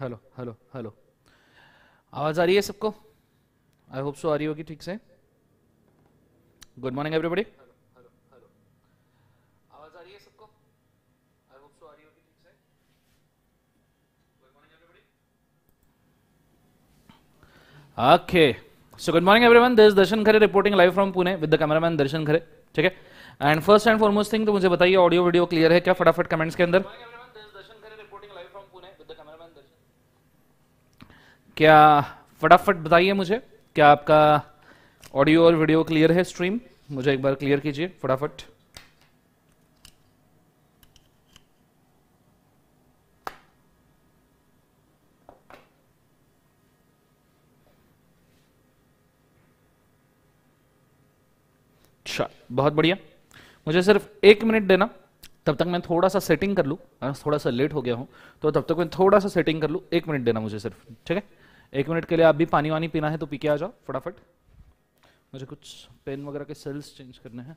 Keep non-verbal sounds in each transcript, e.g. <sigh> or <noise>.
Hello hello hello आवाज़ आ रही है सबको आई होप सो आ रही होगी ठीक से good morning everybody okay so good morning everyone this Darshan Khare reporting live from Pune with the cameraman Darshan Khare ठीक है and first and foremost thing तो मुझे बताइए ऑडियो वीडियो क्लियर है क्या फटाफट कमेंट्स के अंदर क्या फटाफट बताइए मुझे क्या आपका ऑडियो और वीडियो क्लियर है स्ट्रीम मुझे एक बार क्लियर कीजिए फटाफट अच्छा बहुत बढ़िया मुझे सिर्फ एक मिनट देना तब तक मैं थोड़ा सा सेटिंग कर लूँ थोड़ा सा लेट हो गया हूं तो तब तक मैं थोड़ा सा सेटिंग कर लूँ एक मिनट देना मुझे सिर्फ ठीक है एक मिनट के लिए आप भी पानी वानी पीना है तो पी के आ जाओ फटाफट मुझे कुछ पेन वगैरह के सेल्स चेंज करने हैं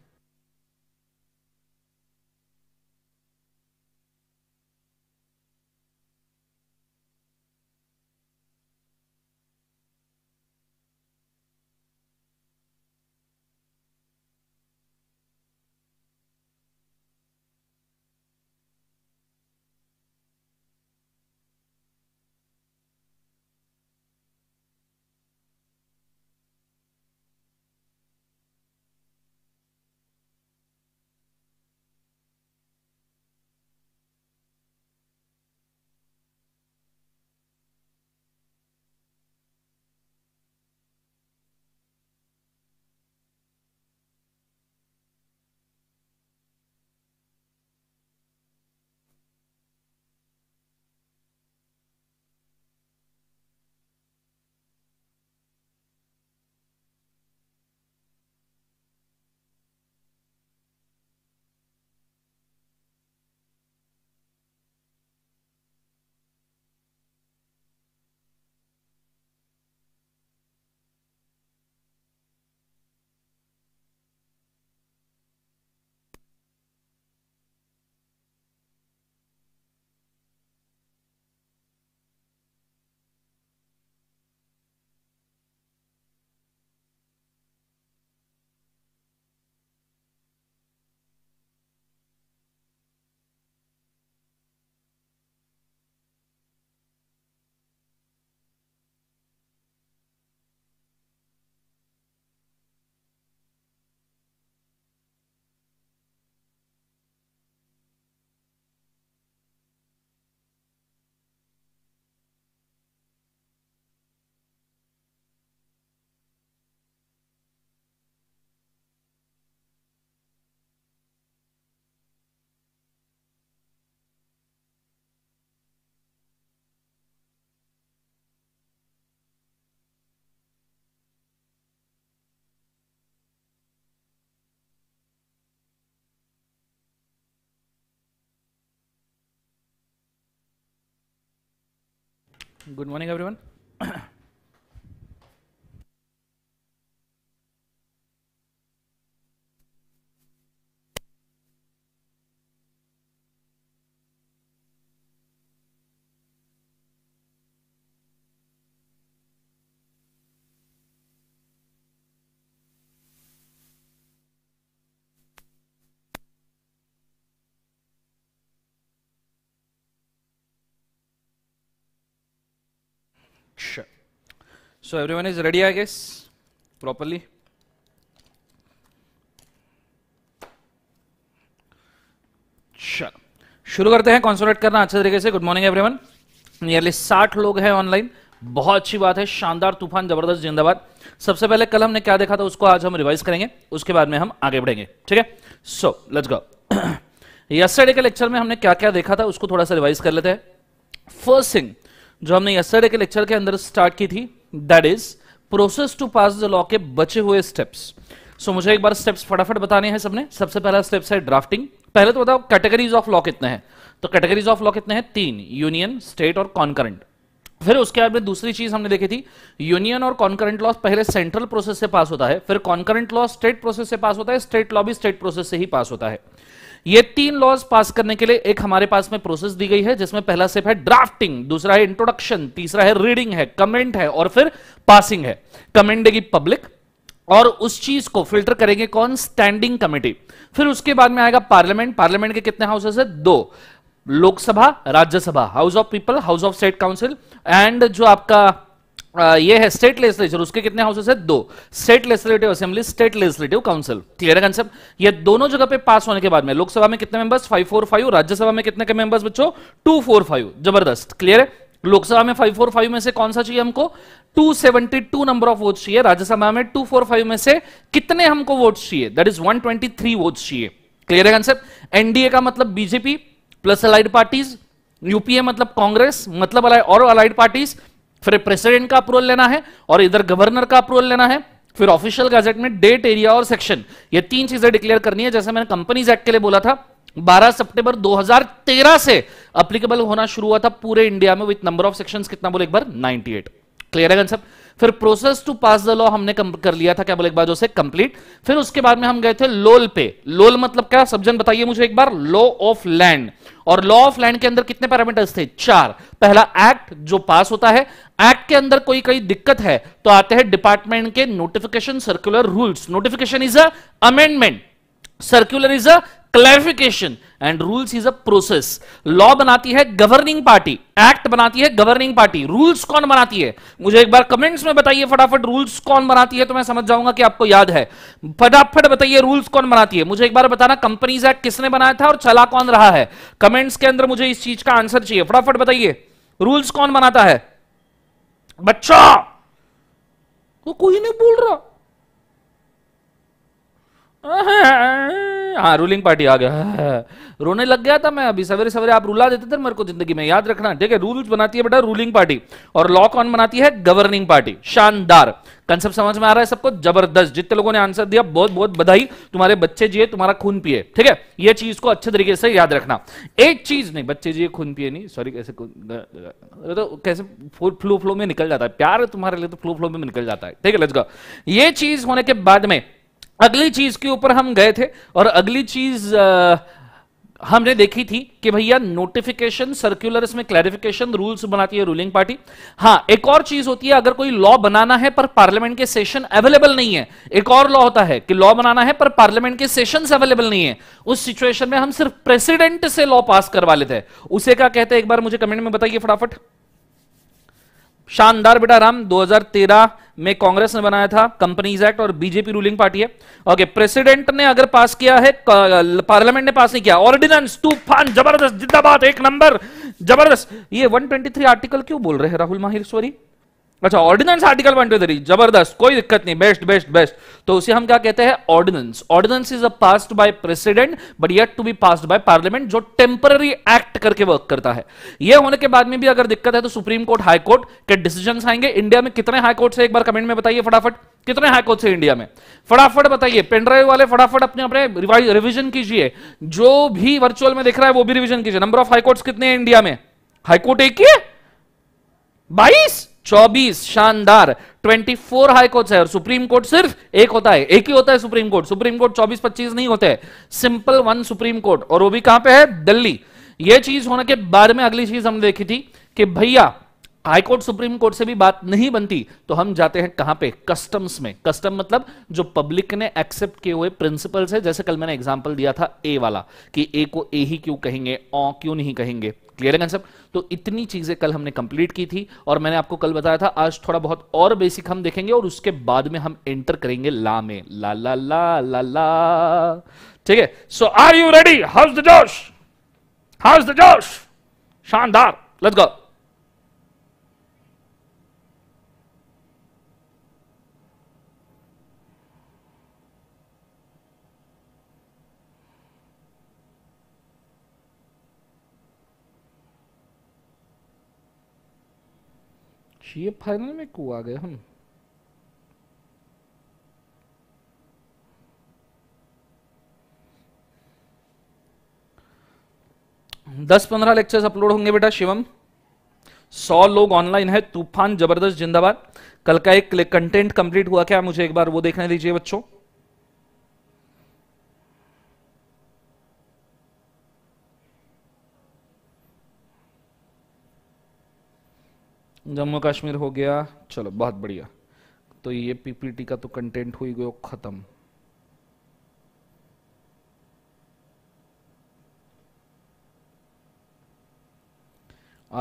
Good morning, everyone. so everyone is ready i guess properly शुरू करते हैं कॉन्सोलेट करना अच्छे तरीके से गुड मॉर्निंग एवरीवन नियरली साठ लोग हैं ऑनलाइन बहुत अच्छी बात है शानदार तूफान जबरदस्त जिंदाबाद सबसे पहले कल हमने क्या देखा था उसको आज हम रिवाइज करेंगे उसके बाद में हम आगे बढ़ेंगे ठीक है सो लेट्स गो यस्टरडे के लेक्चर में हमने क्या क्या देखा था उसको थोड़ा सा रिवाइज कर लेते हैं फर्स्ट थिंग जो हमने यस्टरडे के लेक्चर के अंदर स्टार्ट की थी that is process to pass the law के बचे हुए स्टेप्स सो मुझे एक बार स्टेप्स फटाफट बताने हैं सबने सबसे पहला स्टेप्स है ड्राफ्टिंग पहले तो बताओ कैटेगरीज ऑफ लॉ कितने हैं तो कैटेगरीज ऑफ लॉ कितने हैं तीन यूनियन स्टेट और कॉन्करेंट फिर उसके बाद में दूसरी चीज हमने देखी थी यूनियन और कॉन्करेंट लॉ पहले सेंट्रल प्रोसेस से पास होता है फिर कॉन्करेंट लॉ स्टेट प्रोसेस से पास होता है स्टेट लॉ भी स्टेट प्रोसेस से ही पास होता है ये तीन लॉज पास करने के लिए एक हमारे पास में प्रोसेस दी गई है जिसमें पहला स्टेप है ड्राफ्टिंग दूसरा है इंट्रोडक्शन तीसरा है रीडिंग है कमेंट है और फिर पासिंग है कमेंट देगी पब्लिक और उस चीज को फिल्टर करेंगे कौन स्टैंडिंग कमेटी फिर उसके बाद में आएगा पार्लियामेंट पार्लियामेंट के कितने हाउसेस है दो Lok Sabha Rajya Sabha house of people house of state council and जो आपका ये है स्टेट लेजिस्लेचर उसके कितने हाउसेस है दो state legislative assembly state legislative council clear है कंसेप्ट ये दोनों जगह पे पास होने के बाद में लोकसभा में कितने मेंबर्स 545 राज्यसभा में कितने के मेंबर्स बच्चों 245 जबरदस्त क्लियर है लोकसभा में 545 में से कौन सा चाहिए हमको 272 नंबर ऑफ वोट चाहिए राज्यसभा में 245 में से कितने हमको वोट चाहिए दैट इज 123 वोट चाहिए क्लियर है कंसेप्ट एनडीए का मतलब BJP plus allied parties UPA मतलब कांग्रेस मतलब और अलाइड पार्टीज फिर प्रेसिडेंट का अप्रूवल लेना है और इधर गवर्नर का अप्रूवल लेना है फिर ऑफिशियल गैजेट में डेट एरिया और सेक्शन ये तीन चीजें डिक्लेयर करनी है जैसे मैंने कंपनीज एक्ट के लिए बोला था 12 सितंबर 2013 से अप्लीकेबल होना शुरू हुआ था पूरे इंडिया में विथ नंबर ऑफ सेक्शंस कितना बोले एक बार 98 क्लियर है कंसेप्ट फिर process to pass the law हमने कर लिया था क्या बोले एक बार जो से कंप्लीट फिर उसके बाद में हम गए थे लोल पे लोल मतलब क्या सब्जन बताइए मुझे एक बार लॉ ऑफ लैंड और लॉ ऑफ लैंड के अंदर कितने पैरामीटर्स थे चार पहला एक्ट जो पास होता है एक्ट के अंदर कोई कोई दिक्कत है तो आते हैं डिपार्टमेंट के notification circular rules notification is amendment circular is a clarification and rules is a process law बनाती है गवर्निंग पार्टी एक्ट बनाती है गवर्निंग पार्टी रूल्स कौन बनाती है मुझे एक बार कमेंट्स में बताइए फटाफट रूल्स कौन बनाती है तो मैं समझ जाऊंगा कि आपको याद है फटाफट बताइए रूल्स कौन बनाती है मुझे एक बार बताना कंपनीज एक्ट किसने बनाया था और चला कौन रहा है कमेंट्स के अंदर मुझे इस चीज का आंसर चाहिए फटाफट बताइए रूल्स कौन बनाता है बच्चा वो कोई नहीं बोल रहा <laughs> हाँ रूलिंग पार्टी आ गया <laughs> रोने लग गया था मैं अभी सवेरे सवेरे आप रुला देते थे मेरे को जिंदगी में याद रखना ठीक है रूल्स बनाती है बेटा रूलिंग पार्टी और लॉ कौन बनाती है गवर्निंग पार्टी शानदार कंसेप्ट समझ में आ रहा है सबको जबरदस्त जितने लोगों ने आंसर दिया बहुत बहुत बधाई तुम्हारे बच्चे जिए तुम्हारा खून पिए ठीक है ये चीज को अच्छे तरीके से याद रखना एक चीज नहीं बच्चे जिए खून पिए नहीं सॉरी कैसे तो कैसे फ्लू फ्लो में निकल जाता है प्यार तुम्हारे लिए तो फ्लू फ्लो में निकल जाता है ठीक है लज्जा ये चीज होने के बाद में अगली चीज के ऊपर हम गए थे और अगली चीज हमने देखी थी कि भैया नोटिफिकेशन सर्कुलर इसमें क्लैरिफिकेशन रूल्स बनाती है रूलिंग पार्टी हाँ एक और चीज होती है अगर कोई लॉ बनाना है पर पार्लियामेंट के सेशन अवेलेबल नहीं है एक और लॉ होता है कि लॉ बनाना है पर पार्लियामेंट के सेशन अवेलेबल नहीं है उस सिचुएशन में हम सिर्फ प्रेसिडेंट से लॉ पास करवा लेते हैं उसे क्या कहते हैं एक बार मुझे कमेंट में बताइए फटाफट शानदार बेटा राम दो में कांग्रेस ने बनाया था कंपनीज एक्ट और बीजेपी रूलिंग पार्टी है ओके प्रेसिडेंट ने अगर पास किया है पार्लियामेंट ने पास नहीं किया ऑर्डिनेंस तूफान जबरदस्त जिंदाबाद एक नंबर जबरदस्त ये 123 आर्टिकल क्यों बोल रहे हैं राहुल माहिर अच्छा ordinance article one two three जबरदस्त कोई दिक्कत नहीं बेस्ट बेस्ट बेस्ट तो उसे हम क्या कहते हैं ordinance ordinance is a passed by president but yet to be passed by parliament जो टेम्पररी एक्ट करके वर्क करता है यह होने के बाद में भी अगर दिक्कत है तो सुप्रीम कोर्ट हाईकोर्ट के डिसीजन आएंगे इंडिया में कितने हाईकोर्ट से एक बार कमेंट में बताइए फटाफट कितने हाईकोर्ट से इंडिया में फटाफट बताइए पेनड्राइव वाले फटाफट अपने अपने रिविजन कीजिए जो भी वर्चुअल में देख रहा है वो भी रिविजन कीजिए नंबर ऑफ हाईकोर्ट कितने हैं इंडिया में हाईकोर्ट एक ही है बाईस चौबीस शानदार ट्वेंटी हाई कोर्ट्स है और सुप्रीम कोर्ट सिर्फ एक होता है एक ही होता है सुप्रीम कोर्ट सुप्रीम कोर्ट चौबीस पच्चीस नहीं होते सिंपल वन सुप्रीम कोर्ट और वो भी कहां पे है दिल्ली ये चीज होने के बाद में अगली चीज हमने देखी थी कि भैया हाई कोर्ट सुप्रीम कोर्ट से भी बात नहीं बनती तो हम जाते हैं कहां पे कस्टम्स में कस्टम मतलब जो पब्लिक ने एक्सेप्ट किए हुए प्रिंसिपल्स है जैसे कल मैंने एग्जांपल दिया था ए वाला कि ए को ए ही क्यों कहेंगे ओ क्यों नहीं कहेंगे क्लियर है कंसेप्ट तो इतनी चीजें कल हमने कंप्लीट की थी और मैंने आपको कल बताया था आज थोड़ा बहुत और बेसिक हम देखेंगे और उसके बाद में हम एंटर करेंगे ला में ला ला ला ला ला ठीक है so are you ready how's the josh how's the josh शानदार लेट्स गो ये फाइनल में क्यों आ गए हम दस पंद्रह लेक्चर्स अपलोड होंगे बेटा शिवम सौ लोग ऑनलाइन है तूफान जबरदस्त जिंदाबाद कल का एक कंटेंट कंप्लीट हुआ क्या मुझे एक बार वो देखने दीजिए बच्चों जम्मू कश्मीर हो गया चलो बहुत बढ़िया तो ये पीपीटी का तो कंटेंट हुई गयो ख़त्म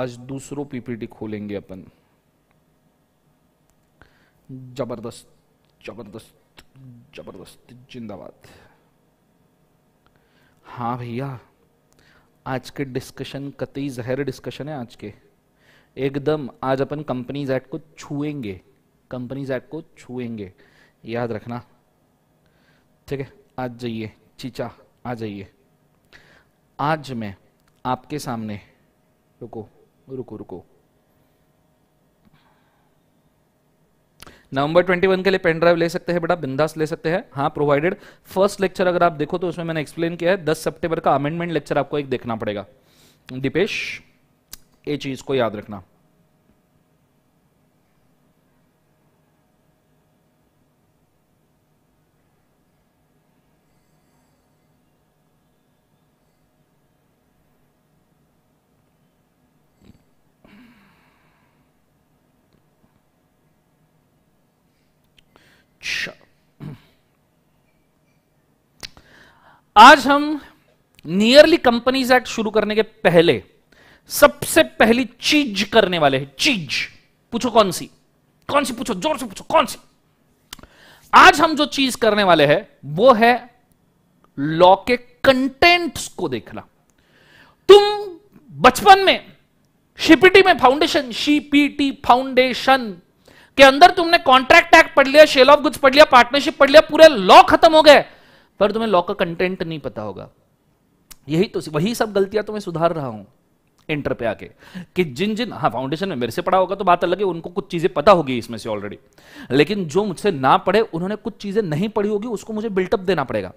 आज दूसरों पीपीटी खोलेंगे अपन जबरदस्त जबरदस्त जबरदस्त जिंदाबाद हाँ भैया आज के डिस्कशन कतई जहर डिस्कशन है आज के एकदम आज अपन कंपनीज एक्ट को छुएंगे कंपनीज एक्ट को छुएंगे याद रखना ठीक है आज जाइए चीचा आ जाइए आज मैं आपके सामने रुको रुको रुको नवंबर 21 के लिए पेन ड्राइव ले सकते हैं बेटा बिंदास ले सकते हैं हाँ प्रोवाइडेड फर्स्ट लेक्चर अगर आप देखो तो उसमें मैंने एक्सप्लेन किया है 10 सितंबर का अमेंडमेंट लेक्चर आपको एक देखना पड़ेगा दीपेश ये चीज को याद रखना अच्छा। आज हम नियरली कंपनीज एक्ट शुरू करने के पहले सबसे पहली चीज करने वाले हैं चीज पूछो कौन सी कौन सी पूछो जोर से पूछो कौन सी आज हम जो चीज करने वाले हैं वो है लॉ के कंटेंट्स को देखना तुम बचपन में शिपीटी में फाउंडेशन शीपीटी फाउंडेशन के अंदर तुमने कॉन्ट्रैक्ट एक्ट पढ़ लिया शेल ऑफ गुड्स पढ़ लिया पार्टनरशिप पढ़ लिया पूरे लॉ खत्म हो गए पर तुम्हें लॉ का कंटेंट नहीं पता होगा यही तो वही सब गलतियां तो मैं सुधार रहा हूं इंटर पे आके कि जिन जिन हाँ फाउंडेशन में मेरे से पढ़ा होगा तो बात अलग है उनको कुछ चीज़ें पता होगी इसमें से ऑलरेडी लेकिन जो मुझसे ना पढ़े उन्होंने कुछ चीज़ें नहीं पढ़ी होगी उसको मुझे बिल्टअप देना पड़ेगा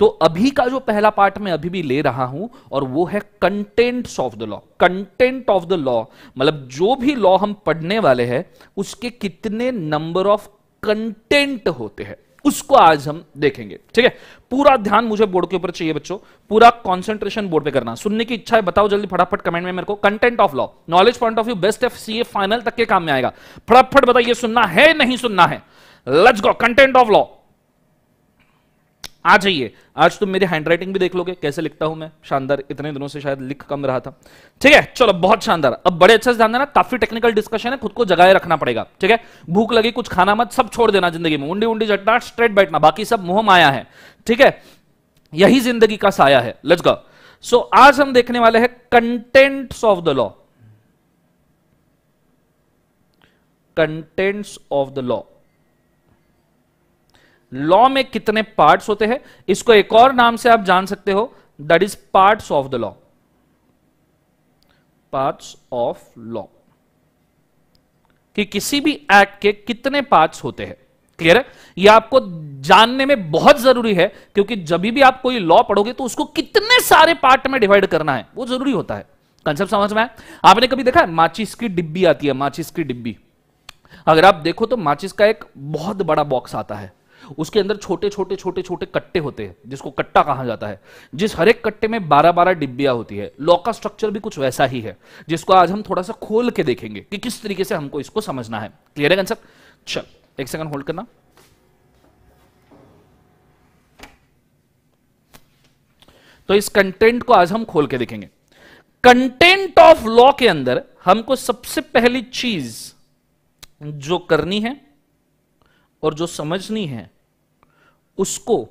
तो अभी का जो पहला पार्ट मैं अभी भी ले रहा हूं और वो है content of the law content of the law मतलब जो भी लॉ हम पढ़ने वाले हैं उसके कितने नंबर ऑफ कंटेंट होते हैं उसको आज हम देखेंगे ठीक है पूरा ध्यान मुझे बोर्ड के ऊपर चाहिए बच्चों पूरा कंसंट्रेशन बोर्ड पे करना सुनने की इच्छा है बताओ जल्दी फटाफट कमेंट में मेरे को content of law knowledge point of view best F C final तक के काम में आएगा फटाफट बताइए सुनना है नहीं सुनना है let's go content of law आ जाइए आज तुम मेरी हैंडराइटिंग भी देख लोगे कैसे लिखता हूं मैं शानदार इतने दिनों से शायद लिख कम रहा था ठीक है चलो बहुत शानदार अब बड़े अच्छे से ध्यान देना काफी टेक्निकल डिस्कशन है खुद को जगाए रखना पड़ेगा ठीक है भूख लगी कुछ खाना मत सब छोड़ देना जिंदगी में उंडी उंडी जटना स्ट्रेट बैठना बाकी सब मुंह माया है ठीक है यही जिंदगी का साया है लचग सो आज हम देखने वाले हैं contents of the law contents of the law law में कितने पार्ट्स होते हैं इसको एक और नाम से आप जान सकते हो that is parts of the law parts of law कि किसी भी एक्ट के कितने पार्ट्स होते हैं क्लियर है यह आपको जानने में बहुत जरूरी है क्योंकि जब भी आप कोई लॉ पढ़ोगे तो उसको कितने सारे पार्ट में डिवाइड करना है वो जरूरी होता है कंसेप्ट समझ में आपने कभी देखा है माचिस की डिब्बी आती है माचिस की डिब्बी अगर आप देखो तो माचिस का एक बहुत बड़ा बॉक्स आता है उसके अंदर छोटे छोटे छोटे छोटे कट्टे होते हैं जिसको कट्टा कहा जाता है जिस हर एक कट्टे में बारह बारह डिब्बिया होती है लॉ का स्ट्रक्चर भी कुछ वैसा ही है जिसको आज हम थोड़ा सा खोल के देखेंगे कि किस तरीके से हमको इसको समझना है क्लियर है कंसेप्ट चल एक सेकंड होल्ड करना तो इस कंटेंट को आज हम खोल के देखेंगे कंटेंट ऑफ लॉ के अंदर हमको सबसे पहली चीज जो करनी है और जो समझनी है उसको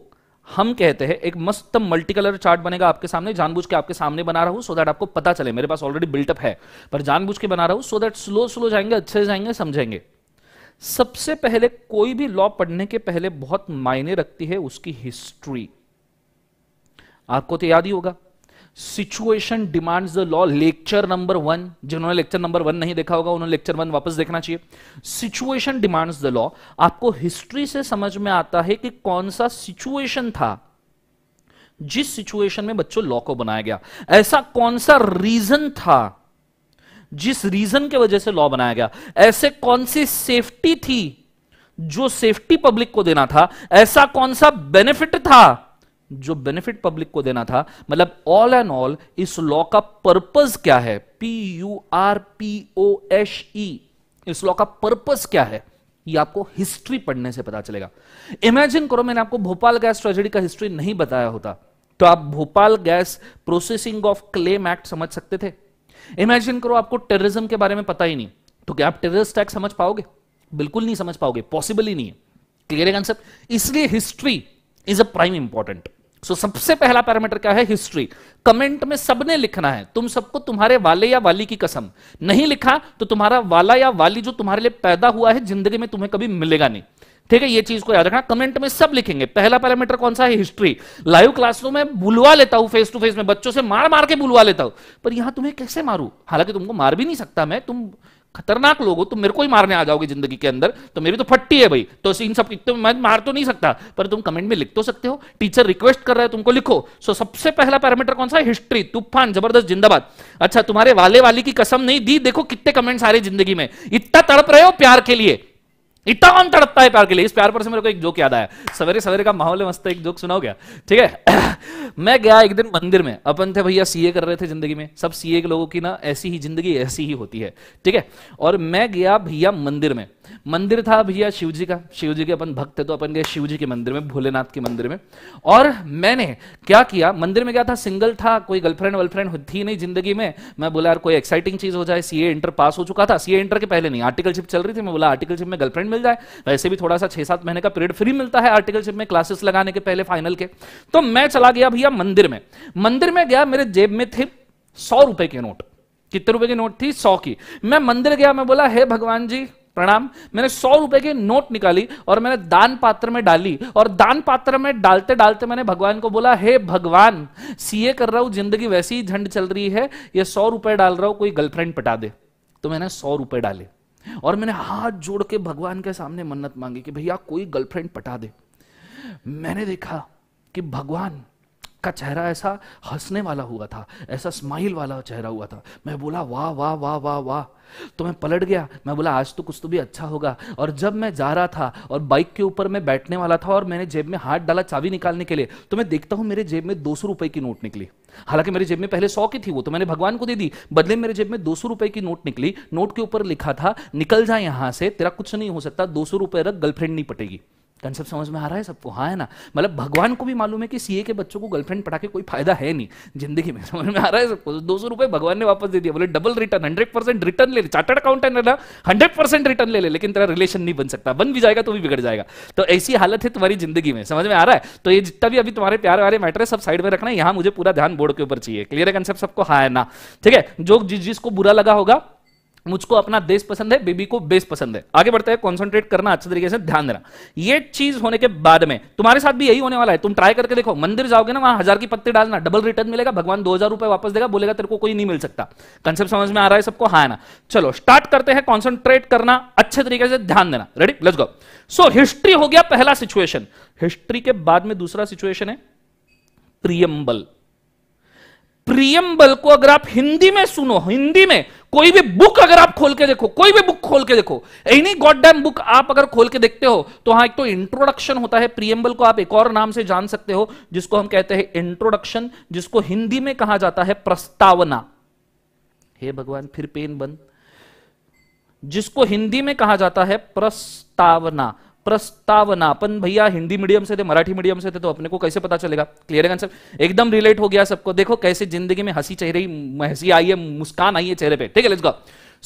हम कहते हैं एक मस्त मल्टी कलर चार्ट बनेगा आपके सामने जानबूझ के आपके सामने बना रहा हूं सो दैट आपको पता चले मेरे पास ऑलरेडी बिल्टअप है पर जानबूझ के बना रहा हूं सो दैट स्लो स्लो जाएंगे अच्छे से जाएंगे समझेंगे सबसे पहले कोई भी लॉ पढ़ने के पहले बहुत मायने रखती है उसकी हिस्ट्री आपको तो याद ही होगा situation demands the law lecture number one जिन्होंने लेक्चर नंबर वन नहीं देखा होगा उन्होंने लेक्चर वन वापस देखना चाहिए सिचुएशन डिमांड्स द लॉ आपको हिस्ट्री से समझ में आता है कि कौन सा सिचुएशन था जिस सिचुएशन में बच्चों लॉ को बनाया गया ऐसा कौन सा रीजन था जिस रीजन के वजह से लॉ बनाया गया ऐसे कौन सी सेफ्टी थी जो सेफ्टी पब्लिक को देना था ऐसा कौन सा बेनिफिट था जो बेनिफिट पब्लिक को देना था मतलब ऑल एंड ऑल इस लॉ का पर्पस क्या है P U R P O S E इस लॉ का पर्पस क्या है ये आपको हिस्ट्री पढ़ने से पता चलेगा इमेजिन करो मैंने आपको भोपाल गैस ट्रेजेडी का हिस्ट्री नहीं बताया होता तो आप Bhopal gas processing of claim act समझ सकते थे इमेजिन करो आपको टेररिज्म के बारे में पता ही नहीं तो क्या आप टेररिस्ट एक्ट समझ पाओगे बिल्कुल नहीं समझ पाओगे पॉसिबल ही नहीं है क्लियर है कंसेप्ट इसलिए history is a prime important so so, सबसे पहला पैरामीटर क्या है हिस्ट्री कमेंट में सबने लिखना है तुम सबको तुम्हारे वाले या वाली की कसम नहीं लिखा तो तुम्हारा वाला या वाली जो तुम्हारे लिए पैदा हुआ है जिंदगी में तुम्हें कभी मिलेगा नहीं ठीक है ये चीज को याद रखना कमेंट में सब लिखेंगे पहला पैरामीटर कौन सा है हिस्ट्री लाइव क्लासरूम में बुलवा लेता हूं फेस टू फेस में बच्चों से मार मार के बुलवा लेता हूं पर यहां तुम्हें कैसे मारू हालांकि तुमको मार भी नहीं सकता मैं तुम खतरनाक लोग हो तुम मेरे को ही मारने आ जाओगे जिंदगी के अंदर तो मेरी तो फट्टी है भाई तो इन सब तो मैं मार तो नहीं सकता पर तुम कमेंट में लिख तो सकते हो टीचर रिक्वेस्ट कर रहा है तुमको लिखो सो सबसे पहला पैरामीटर कौन सा है हिस्ट्री तूफान जबरदस्त जिंदाबाद अच्छा तुम्हारे वाले वाली की कसम नहीं दी देखो कितने कमेंट्स आ रहे जिंदगी में इतना तड़प रहे हो प्यार के लिए इतना कौन तड़पता है प्यार के लिए इस प्यार पर से मेरे को एक जोक याद आया सवेरे सवेरे का माहौल है मस्त एक जोक सुनाओ क्या ठीक है <coughs> मैं गया एक दिन मंदिर में अपन थे भैया सीए कर रहे थे जिंदगी में सब सीए के लोगों की ना ऐसी ही जिंदगी ऐसी ही होती है ठीक है और मैं गया भैया मंदिर में मंदिर था भैया शिव जी का शिव जी के अपन भक्त थे तो अपन गए शिव जी के मंदिर में भोलेनाथ के मंदिर में और मैंने क्या किया मंदिर में गया था सिंगल था कोई गर्लफ्रेंड वर्लफ्रेंड थी नहीं जिंदगी में मैं बोला यार कोई एक्साइटिंग चीज हो जाए सीए इंटर पास हो चुका था सीए इंटर के पहले नहीं आर्टिकलशिप चल रही थी मैं बोला आर्टिकलशिप में गर्लफ्रेंड मिल जाए वैसे भी थोड़ा सा छह सात महीने का पीरियड फ्री मिलता है आर्टिकलशिप में क्लासेस लगाने के पहले फाइनल के तो मैं चला गया भैया मंदिर में मंदिर में गया मेरे जेब में थे सौ रुपए के नोट कितने रुपए की नोट थी सौ की मैं मंदिर गया मैं बोला हे भगवान जी प्रणाम मैंने सौ रुपए की नोट निकाली और मैंने दान पात्र में डाली और दान पात्र में डालते डालते मैंने भगवान को बोला हे भगवान सीए कर रहा हूं जिंदगी वैसी ही झंड चल रही है ये सौ रुपए डाल रहा हूं कोई गर्लफ्रेंड पटा दे तो मैंने सौ रुपए डाले और मैंने हाथ जोड़ के भगवान के सामने मन्नत मांगी कि भैया कोई गर्लफ्रेंड पटा दे मैंने देखा कि भगवान का चेहरा ऐसा हंसने वाला हुआ था ऐसा स्माइल वाला चेहरा हुआ था मैं बोला वाह वाह वाह वाह वाह तो मैं पलट गया मैं बोला आज तो कुछ तो भी अच्छा होगा और जब मैं जा रहा था और बाइक के ऊपर मैं बैठने वाला था और मैंने जेब में हाथ डाला चाबी निकालने के लिए तो मैं देखता हूं मेरे जेब में दो सौ रुपए की नोट निकली हालांकि मेरे जेब में पहले सौ की थी वो तो मैंने भगवान को दे दी बदले मेरे जेब में दो सौ रुपए की नोट निकली नोट के ऊपर लिखा था निकल जाए यहां से तेरा कुछ नहीं हो सकता दो सौ रुपए रख गर्लफ्रेंड नहीं पटेगी कंसेप्ट समझ में आ रहा है सबको हाँ है ना मतलब भगवान को भी मालूम है कि सीए के बच्चों को गर्लफ्रेंड पटा के कोई फायदा है नहीं जिंदगी में समझ में आ रहा है सबको तो दो सौ रुपए भगवान ने वापस दे दिया बोले double return hundred percent return ले चार्टर्ड अकाउंटेंट है ना हंड्रेड परसेंट रिटर्न ले ले लेकिन तेरा रिलेशन नहीं बन सकता बन भी जाएगा तो भी बिगड़ जाएगा तो ऐसी हालत है तुम्हारी जिंदगी में समझ में आ रहा है तो ये जितना भी अभी तुम्हारे प्यार वाले मैटर है सब साइड में रखना है यहाँ मुझे पूरा ध्यान बोर्ड के ऊपर चाहिए क्लियर है कंसेप्ट सबको हाँ है ना ठीक है जो जिस जिसको बुरा लगा होगा मुझको अपना देश पसंद है बेबी को बेस पसंद है आगे बढ़ते हैं कॉन्सेंट्रेट करना अच्छे तरीके से ध्यान देना ये चीज होने के बाद में तुम्हारे साथ भी यही होने वाला है तुम ट्राई करके देखो मंदिर जाओगे ना वहां हजार की पत्ती डालना डबल रिटर्न मिलेगा भगवान दो हजार रुपए वापस देगा बोलेगा तेरे को कोई नहीं मिल सकता कंसेप्ट समझ में आ रहा है सबको हाँ ना चलो स्टार्ट करते हैं कॉन्सेंट्रेट करना अच्छे तरीके से ध्यान देना ready let's go so history हो गया पहला सिचुएशन हिस्ट्री के बाद में दूसरा सिचुएशन है प्रियम्बल प्रियम्बल को अगर आप हिंदी में सुनो हिंदी में कोई भी बुक अगर आप खोल के देखो कोई भी बुक खोल के देखो एनी गॉड डैम बुक आप अगर खोल के देखते हो तो हाँ एक तो इंट्रोडक्शन होता है प्रियम्बल को आप एक और नाम से जान सकते हो जिसको हम कहते हैं इंट्रोडक्शन जिसको हिंदी में कहा जाता है प्रस्तावना हे भगवान फिर पेन बंद जिसको हिंदी में कहा जाता है प्रस्तावना अपन भैया हिंदी मीडियम से थे मराठी मीडियम से थे तो अपने को कैसे पता चलेगा क्लियर है आंसर एकदम रिलेट हो गया सबको देखो कैसे जिंदगी में हंसी चेहरे हंसी आई है मुस्कान आई है चेहरे पे ठीक है लेट्स गो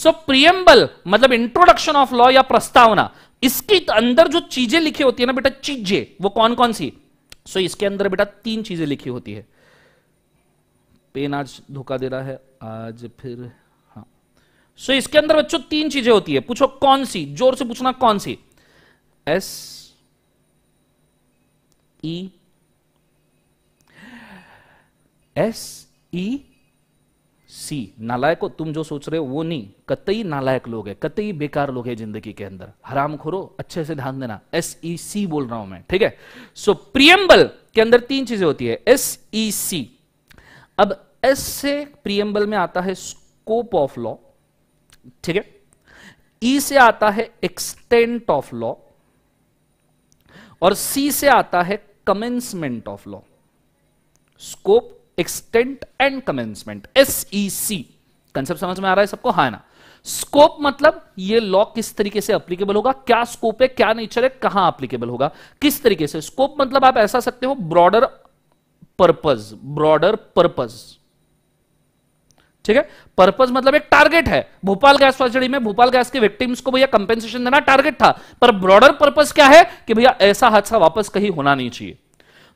सो प्रियम्बल मतलब इंट्रोडक्शन ऑफ लॉ या प्रस्तावना इसके अंदर जो चीजें लिखी होती है ना बेटा चीजें वो कौन कौन सी सो so, इसके अंदर बेटा तीन चीजें लिखी होती है पेन आज धोखा दे रहा है आज फिर हाँ सो so, इसके अंदर बच्चों तीन चीजें होती है पूछो कौन सी जोर से पूछना कौन C S E S E सी नालायक हो तुम जो सोच रहे हो वो नहीं कतई नालायक लोग है कतई बेकार लोग है जिंदगी के अंदर हराम खोरो अच्छे से ध्यान देना एस ई सी बोल रहा हूं मैं ठीक है सो प्रियम्बल के अंदर तीन चीजें होती है एस ई सी अब एस से प्रियम्बल में आता है स्कोप ऑफ लॉ ठीक है ई e से आता है एक्सटेंट ऑफ लॉ और सी से आता है commencement of law scope extent and commencement SEC concept समझ में आ रहा है सबको हाँ ना स्कोप मतलब ये लॉ किस तरीके से अप्लीकेबल होगा क्या स्कोप है क्या नेचर है कहां अप्लीकेबल होगा किस तरीके से स्कोप मतलब आप ऐसा सकते हो ब्रॉडर पर्पज ब्रॉडर पर्पज ठीक है पर्पज मतलब एक टारगेट है भोपाल गैस ट्रेजेडी में भोपाल गैस के विक्टिम्स को भैया कंपेंसेशन देना टारगेट था पर ब्रॉडर पर्पज क्या है कि भैया ऐसा हादसा वापस कहीं होना नहीं चाहिए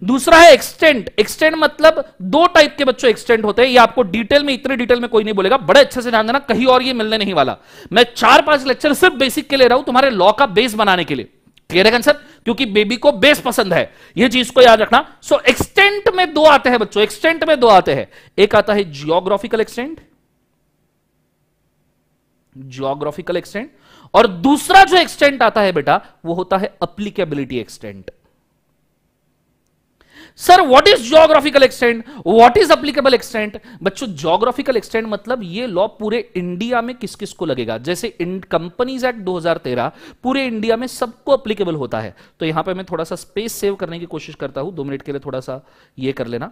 दूसरा है एक्सटेंट एक्सटेंट मतलब दो टाइप के बच्चों एक्सटेंट होते हैं ये आपको डिटेल में इतने डिटेल में कोई नहीं बोलेगा बड़े अच्छे से ध्यान देना कहीं और ये मिलने नहीं वाला मैं चार पांच लेक्चर सिर्फ बेसिक के ले रहा हूं तुम्हारे लॉ का बेस बनाने के लिए क्लियर है कंसेप्ट क्योंकि बेबी को बेस पसंद है यह चीज को याद रखना सो so, एक्सटेंट में दो आते हैं बच्चों एक्सटेंट में दो आते हैं एक आता है जियोग्राफिकल एक्सटेंट जियोग्राफिकल एक्सटेंट और दूसरा जो एक्सटेंट आता है बेटा वो होता है applicability extent sir what is geographical extent what is applicable extent बच्चों जोग्राफिकल एक्सटेंट मतलब ये लॉ पूरे इंडिया में किस किस को लगेगा जैसे कंपनीज एक्ट 2013 पूरे इंडिया में सबको अप्लीकेबल होता है तो यहां पे मैं थोड़ा सा स्पेस सेव करने की कोशिश करता हूं दो मिनट के लिए थोड़ा सा ये कर लेना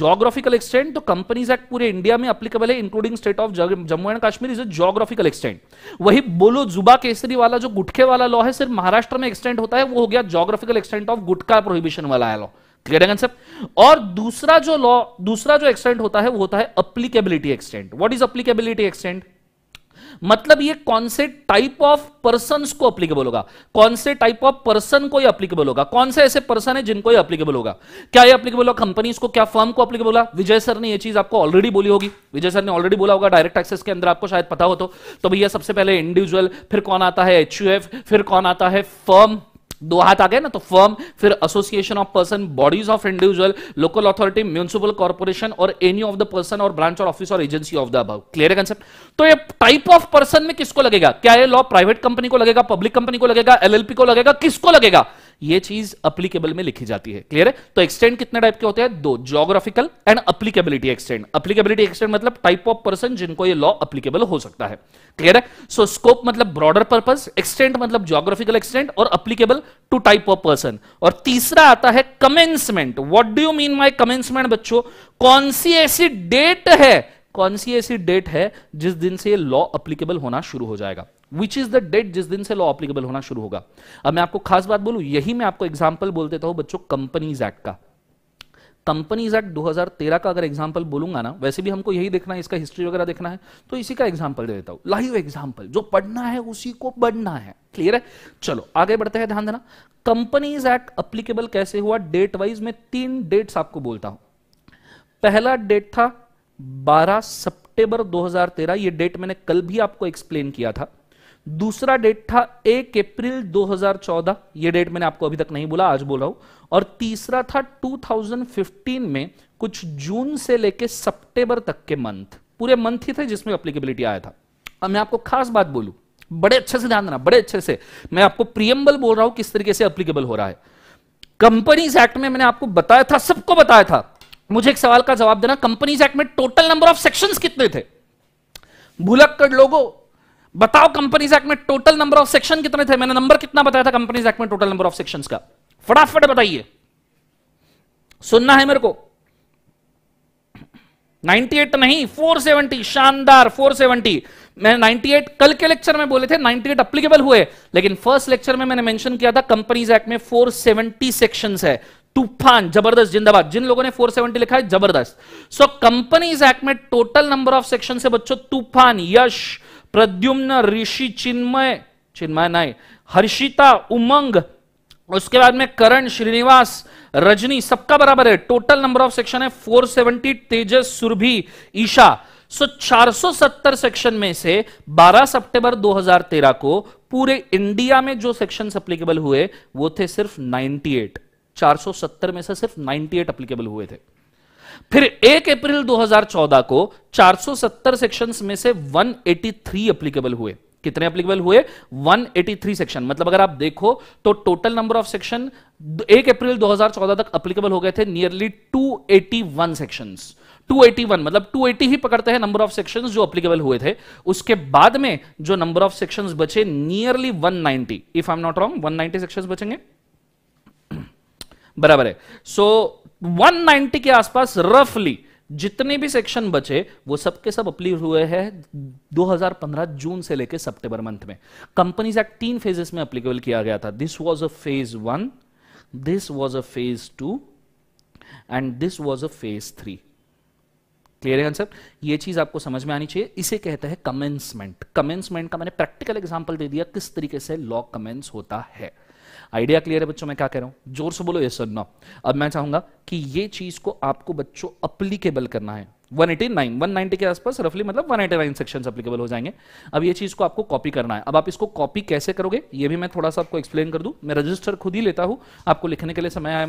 जोग्राफिकल एक्सटेंट तो कंपनीज एक्ट पूरे इंडिया में अप्लीकेबल है including state of Jammu and Kashmir is geographical extent वही बोलो जुबा केसरी वाला जो गुटखे वाला लॉ है सिर्फ महाराष्ट्र में एक्सटेंट होता है वो हो गया geographical extent of gutka prohibition वाला है लॉ क्लियर है कंसेप्ट और दूसरा जो लॉ दूसरा जो एक्सटेंट होता है वो होता है applicability extent what is applicability extent मतलब ये कौन से टाइप ऑफ पर्सन को अप्लीकेबल होगा कौन से टाइप ऑफ पर्सन को अप्लीकेबल होगा कौन से ऐसे पर्सन है जिनको ये अप्लीकेबल होगा क्या ये अप्लीकेबल होगा कंपनीज को क्या फर्म को अप्लीकेबल होगा विजय सर ने ये चीज आपको ऑलरेडी बोली होगी विजय सर ने ऑलरेडी बोला होगा डायरेक्ट एक्सेस के अंदर आपको शायद पता हो तो, तो भैया सबसे पहले इंडिविजुअल फिर कौन आता है एच फिर कौन आता है फर्म दो हाथ आ गए ना तो फर्म फिर association of person bodies of individual local authority municipal corporation और एनी ऑफ द पर्सन और ब्रांच और ऑफिस और एजेंसी ऑफ द अब क्लियर है कंसेप्ट तो ये टाइप ऑफ पर्सन में किसको लगेगा क्या ये लॉ प्राइवेट कंपनी को लगेगा पब्लिक कंपनी को लगेगा एलएलपी को लगेगा किसको लगेगा ये चीज अप्लीकेबल में लिखी जाती है क्लियर है तो एक्सटेंड कितने टाइप के होते हैं दो geographical and applicability extend applicability extend मतलब टाइप ऑफ पर्सन जिनको ये लॉ अप्लीकेबल हो सकता है क्लियर है सो so, स्कोप मतलब ब्रॉडर पर्पज एक्सटेंड मतलब जोग्राफिकल एक्सटेंड और applicable to type of person और तीसरा आता है commencement what do you mean my commencement बच्चों कौन सी ऐसी डेट है कौन सी ऐसी डेट है जिस दिन से लॉ अप्लीकेबल होना शुरू हो जाएगा विच इज द डेट जिस दिन से लॉ अप्लीकेबल होना शुरू होगा अब मैं आपको खास बात बोलू यही मैं आपको एग्जाम्पल बोल देता हूं बच्चों कंपनीज एक्ट का कंपनीज एक्ट 2013 का अगर एग्जाम्पल बोलूंगा ना वैसे भी हमको यही देखना है इसका हिस्ट्री वगैरह देखना है तो इसी का एग्जाम्पल दे देता हूं लाइव एग्जाम्पल जो पढ़ना है उसी को बढ़ना है क्लियर है चलो आगे बढ़ते हैं ध्यान देना कंपनीज एक्ट अप्लीकेबल कैसे हुआ डेट वाइज में तीन डेट्स आपको बोलता हूं पहला डेट था 12 सितंबर 2013 ये डेट मैंने कल भी आपको एक्सप्लेन किया था दूसरा डेट था एक अप्रैल 2014 ये डेट मैंने आपको अभी तक नहीं बोला आज बोल रहा हूं और तीसरा था 2015 में कुछ जून से लेके सितंबर तक के मंथ पूरे मंथ ही थे जिसमें अप्लीकेबिलिटी आया था अब मैं आपको खास बात बोलू बड़े अच्छे से ध्यान देना बड़े अच्छे से मैं आपको प्रियम्बल बोल रहा हूं किस तरीके से अप्लीकेबल हो रहा है कंपनीज एक्ट में मैंने आपको बताया था सबको बताया था मुझे एक सवाल का जवाब देना कंपनीज एक्ट में टोटल नंबर ऑफ सेक्शंस कितने थे कर लोगों बताओ कंपनीज एक्ट में टोटल नंबर ऑफ सेक्शन कितने थे मैंने नंबर कितना बताया था कंपनीज एक्ट में टोटल नंबर ऑफ सेक्शन का फटाफट बताइए सुनना है मेरे को 98 नहीं 470 शानदार 470 मैं 98 कल के लेक्चर में बोले थे 98 अप्लीकेबल हुए लेकिन फर्स्ट लेक्चर में मैंने मेंशन किया था कंपनीज एक्ट में 470 सेक्शन है तूफान जबरदस्त जिंदाबाद जिन लोगों ने 470 लिखा है जबरदस्त सो कंपनीज एक्ट में टोटल नंबर ऑफ सेक्शन से बच्चों तूफान यश प्रद्युम्न ऋषि चिन्मय चिन्मय नहीं हर्षिता उमंग उसके बाद में करण श्रीनिवास रजनी सबका बराबर है टोटल नंबर ऑफ सेक्शन है 470 तेजस सुरभि ईशा सो 470 सेक्शन में से 12 सितंबर 2013 को पूरे इंडिया में जो सेक्शन अप्लीकेबल हुए वो थे सिर्फ 98 470 में से सिर्फ 98 अप्लीकेबल हुए थे फिर 1 अप्रैल 2014 को 470 सेक्शंस में से 183 एटी हुए कितने एप्लीकेबल हुए 183 सेक्शन मतलब अगर आप देखो तो total number of section 1 April 2014 तक एप्लीकेबल हो गए थे नियरली 281 सेक्शंस 281 मतलब 280 ही पकड़ते हैं नंबर ऑफ सेक्शंस जो अप्लीकेबल हुए थे उसके बाद में जो नंबर ऑफ सेक्शंस बचे nearly 190 if I am not wrong 190 sections बचेंगे <clears throat> बराबर है सो so, 190 के आसपास रफली जितने भी सेक्शन बचे वो सब के सब अपलीव हुए हैं 2015 जून से लेकर सितंबर मंथ में कंपनीज एक्ट तीन फेजेस में अप्लीकेबल किया गया था this was a phase one this was a phase two and this was a phase three clear है आंसर ये चीज आपको समझ में आनी चाहिए इसे कहते हैं कमेंसमेंट कमेंसमेंट का मैंने प्रैक्टिकल एग्जाम्पल दे दिया किस तरीके से लॉ कमेंस होता है आइडिया क्लियर है बच्चों मैं क्या कह रहा हूं जोर से बोलो ये सर ना अब मैं चाहूंगा कि ये चीज को आपको बच्चों अप्लीकेबल करना है 189 190 के आसपास रफली मतलब 189 सेक्शंस अप्लीकेबल हो जाएंगे अब ये चीज को आपको कॉपी करना है अब आप इसको कॉपी कैसे करोगे ये भी मैं थोड़ा सा आपको एक्सप्लेन कर दूं मैं रजिस्टर खुद ही लेता हूं आपको लिखने के लिए समय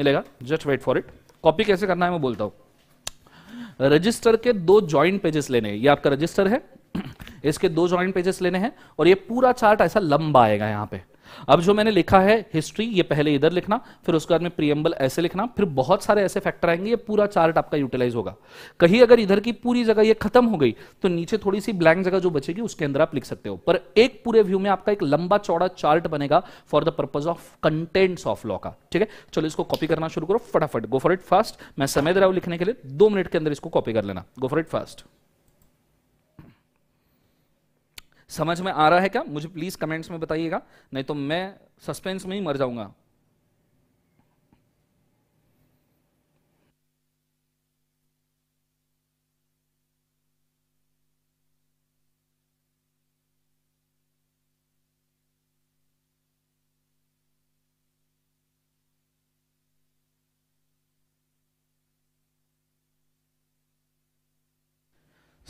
मिलेगा just wait for it copy कैसे करना है मैं बोलता हूं रजिस्टर के दो ज्वाइंट पेजेस लेने ये आपका रजिस्टर है <clears throat> इसके दो ज्वाइंट पेजेस लेने हैं और ये पूरा चार्ट ऐसा लंबा आएगा यहाँ पे अब जो मैंने लिखा है हिस्ट्री ये पहले इधर लिखना फिर उसके बाद में प्रियम्बल ऐसे लिखना फिर बहुत सारे ऐसे फैक्टर आएंगे ये पूरा चार्ट आपका यूटिलाइज होगा कहीं अगर इधर की पूरी जगह ये खत्म हो गई तो नीचे थोड़ी सी ब्लैंक जगह जो बचेगी उसके अंदर आप लिख सकते हो पर एक पूरे व्यू में आपका एक लंबा चौड़ा चार्ट बनेगा for the purpose of contents of law का ठीक है चलो इसको कॉपी करना शुरू करो फटाफट गो फॉर इट फास्ट मैं समय दे रहा हूं लिखने के लिए दो मिनट के अंदर इसको कॉपी कर लेना गो फॉर इट फास्ट समझ में आ रहा है क्या मुझे प्लीज कमेंट्स में बताइएगा नहीं तो मैं सस्पेंस में ही मर जाऊंगा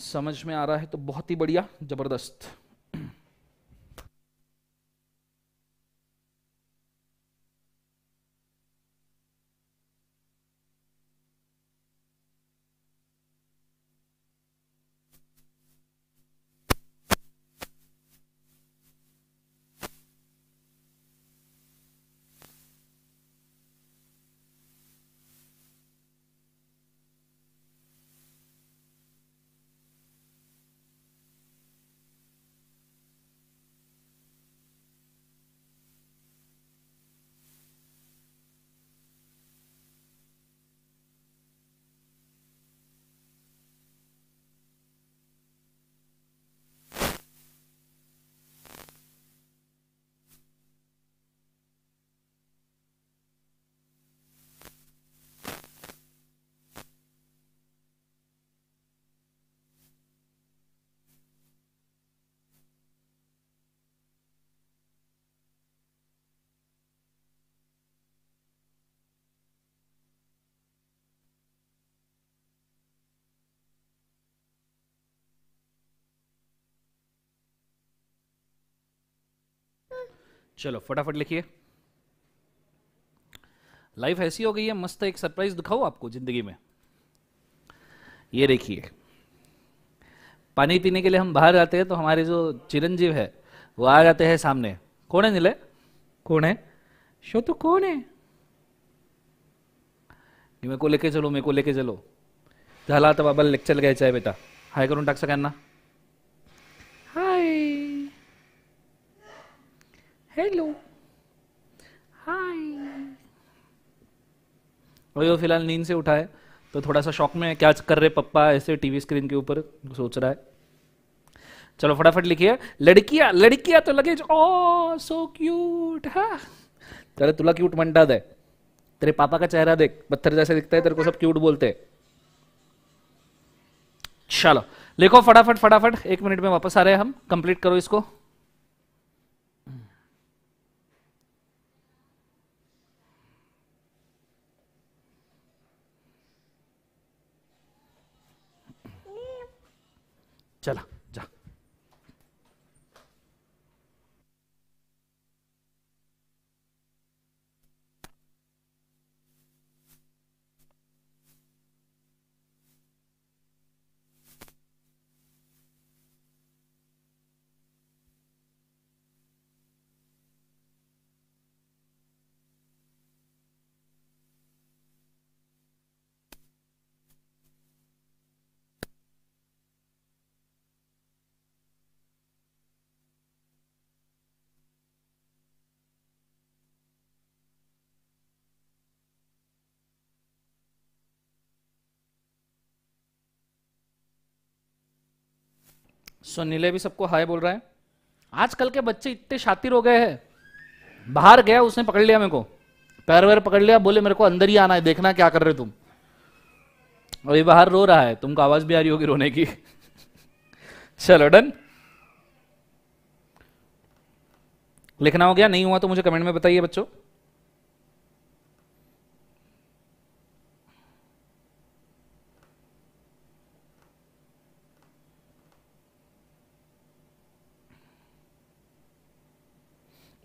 समझ में आ रहा है तो बहुत ही बढ़िया ज़बरदस्त चलो फटाफट लिखिए लाइफ ऐसी हो गई है मस्त एक सरप्राइज दिखाओ आपको जिंदगी में ये देखिए पानी पीने के लिए हम बाहर जाते हैं तो हमारे जो चिरंजीव है वो आ जाते हैं सामने कौन है नीले कौन है शो तो कौन है मेरे को लेके चलो मेरे को लेके चलो झाला तो बाबा लेक्चर गए चाहे बेटा हाई करूं टाक सकना हेलो हाय वही वो फिलहाल नींद से उठा है तो थोड़ा सा शौक में है क्या कर रहे पप्पा ऐसे टीवी स्क्रीन के ऊपर सोच रहा है चलो फटाफट लिखिए लड़कियां लड़कियां तो लगे ओ सो क्यूट हा तेरे तुला क्यूट मंडा दे तेरे पापा का चेहरा देख पत्थर जैसे दिखता है तेरे को सब क्यूट बोलते चलो लिखो फटाफट फटाफट एक मिनट में वापस आ रहे हैं हम कंप्लीट करो इसको سلام सो नीले भी सबको हाय बोल रहा है आजकल के बच्चे इतने शातिर हो गए हैं बाहर गया उसने पकड़ लिया मेरे को पैर वैर पकड़ लिया बोले मेरे को अंदर ही आना है देखना क्या कर रहे तुम अभी बाहर रो रहा है तुमको आवाज भी आ रही होगी रोने की <laughs> चलो डन लिखना हो गया नहीं हुआ तो मुझे कमेंट में बताइए बच्चों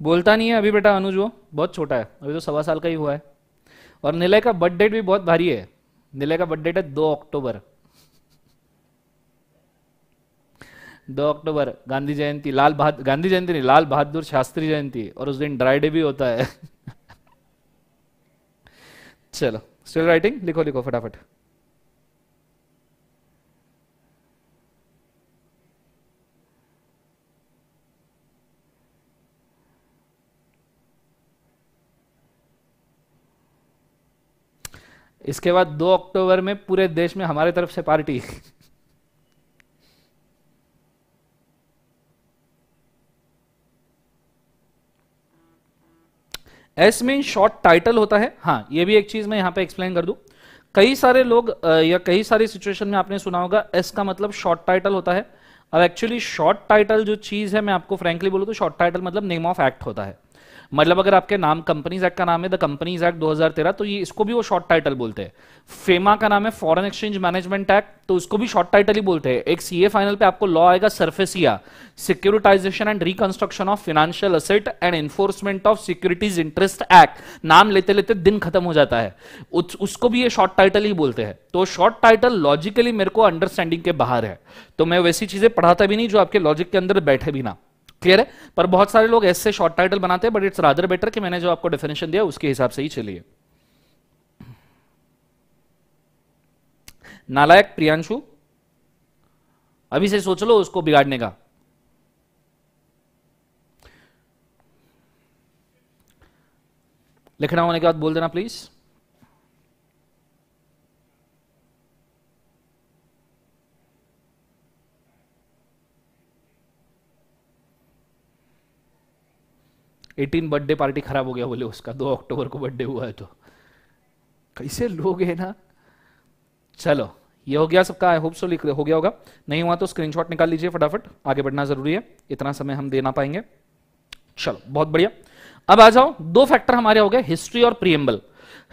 बोलता नहीं है अभी बेटा अनुज वो बहुत छोटा है अभी तो सवा साल का ही हुआ है और निलय का बर्थ डेट भी बहुत भारी है निलय का बर्थ डेट है दो अक्टूबर दो अक्टूबर गांधी जयंती लाल बहादुर गांधी जयंती नहीं लाल बहादुर शास्त्री जयंती और उस दिन ड्राई डे भी होता है <laughs> चलो स्टिल राइटिंग लिखो लिखो फटाफट इसके बाद दो अक्टूबर में पूरे देश में हमारे तरफ से पार्टी एस में शॉर्ट टाइटल होता है हाँ ये भी एक चीज मैं यहां पे एक्सप्लेन कर दू कई सारे लोग या कई सारी सिचुएशन में आपने सुना होगा एस का मतलब शॉर्ट टाइटल होता है और एक्चुअली शॉर्ट टाइटल जो चीज है मैं आपको फ्रेंकली बोलू तो शॉर्ट टाइटल मतलब नेम ऑफ एक्ट होता है मतलब अगर आपके नाम कंपनीज एक्ट का नाम है द कंपनीज एक्ट 2013 तो ये इसको भी वो शॉर्ट टाइटल बोलते हैं फेमा का नाम है फॉरेन एक्सचेंज मैनेजमेंट एक्ट तो उसको भी शॉर्ट टाइटल ही बोलते हैं एक सीए फाइनल पे आपको लॉ आएगा SARFAESI securitisation and reconstruction of financial asset and enforcement of securities interest act नाम लेते लेते दिन खत्म हो जाता है उस, उसको भी ये शॉर्ट टाइटल ही बोलते हैं तो शॉर्ट टाइटल लॉजिकली मेरे को अंडरस्टैंडिंग के बाहर है तो मैं वैसी चीजें पढ़ाता भी नहीं जो आपके लॉजिक के अंदर बैठे भी ना क्लियर है पर बहुत सारे लोग ऐसे शॉर्ट टाइटल बनाते हैं बट इट्स रादर बेटर कि मैंने जो आपको डेफिनेशन दिया उसके हिसाब से ही चलिए नालायक प्रियांशु अभी से सोच लो उसको बिगाड़ने का लिखना होने के बाद बोल देना प्लीज़ एटीन बर्थडे पार्टी खराब हो गया बोले उसका दो अक्टूबर को बर्थडे हुआ है तो कैसे लोग है ना चलो ये हो गया सबका आई होप सो लिख हो गया होगा नहीं हुआ तो स्क्रीनशॉट निकाल लीजिए फटाफट आगे बढ़ना जरूरी है इतना समय हम देना पाएंगे चलो बहुत बढ़िया अब आ जाओ दो फैक्टर हमारे हो गए हिस्ट्री और प्रियम्बल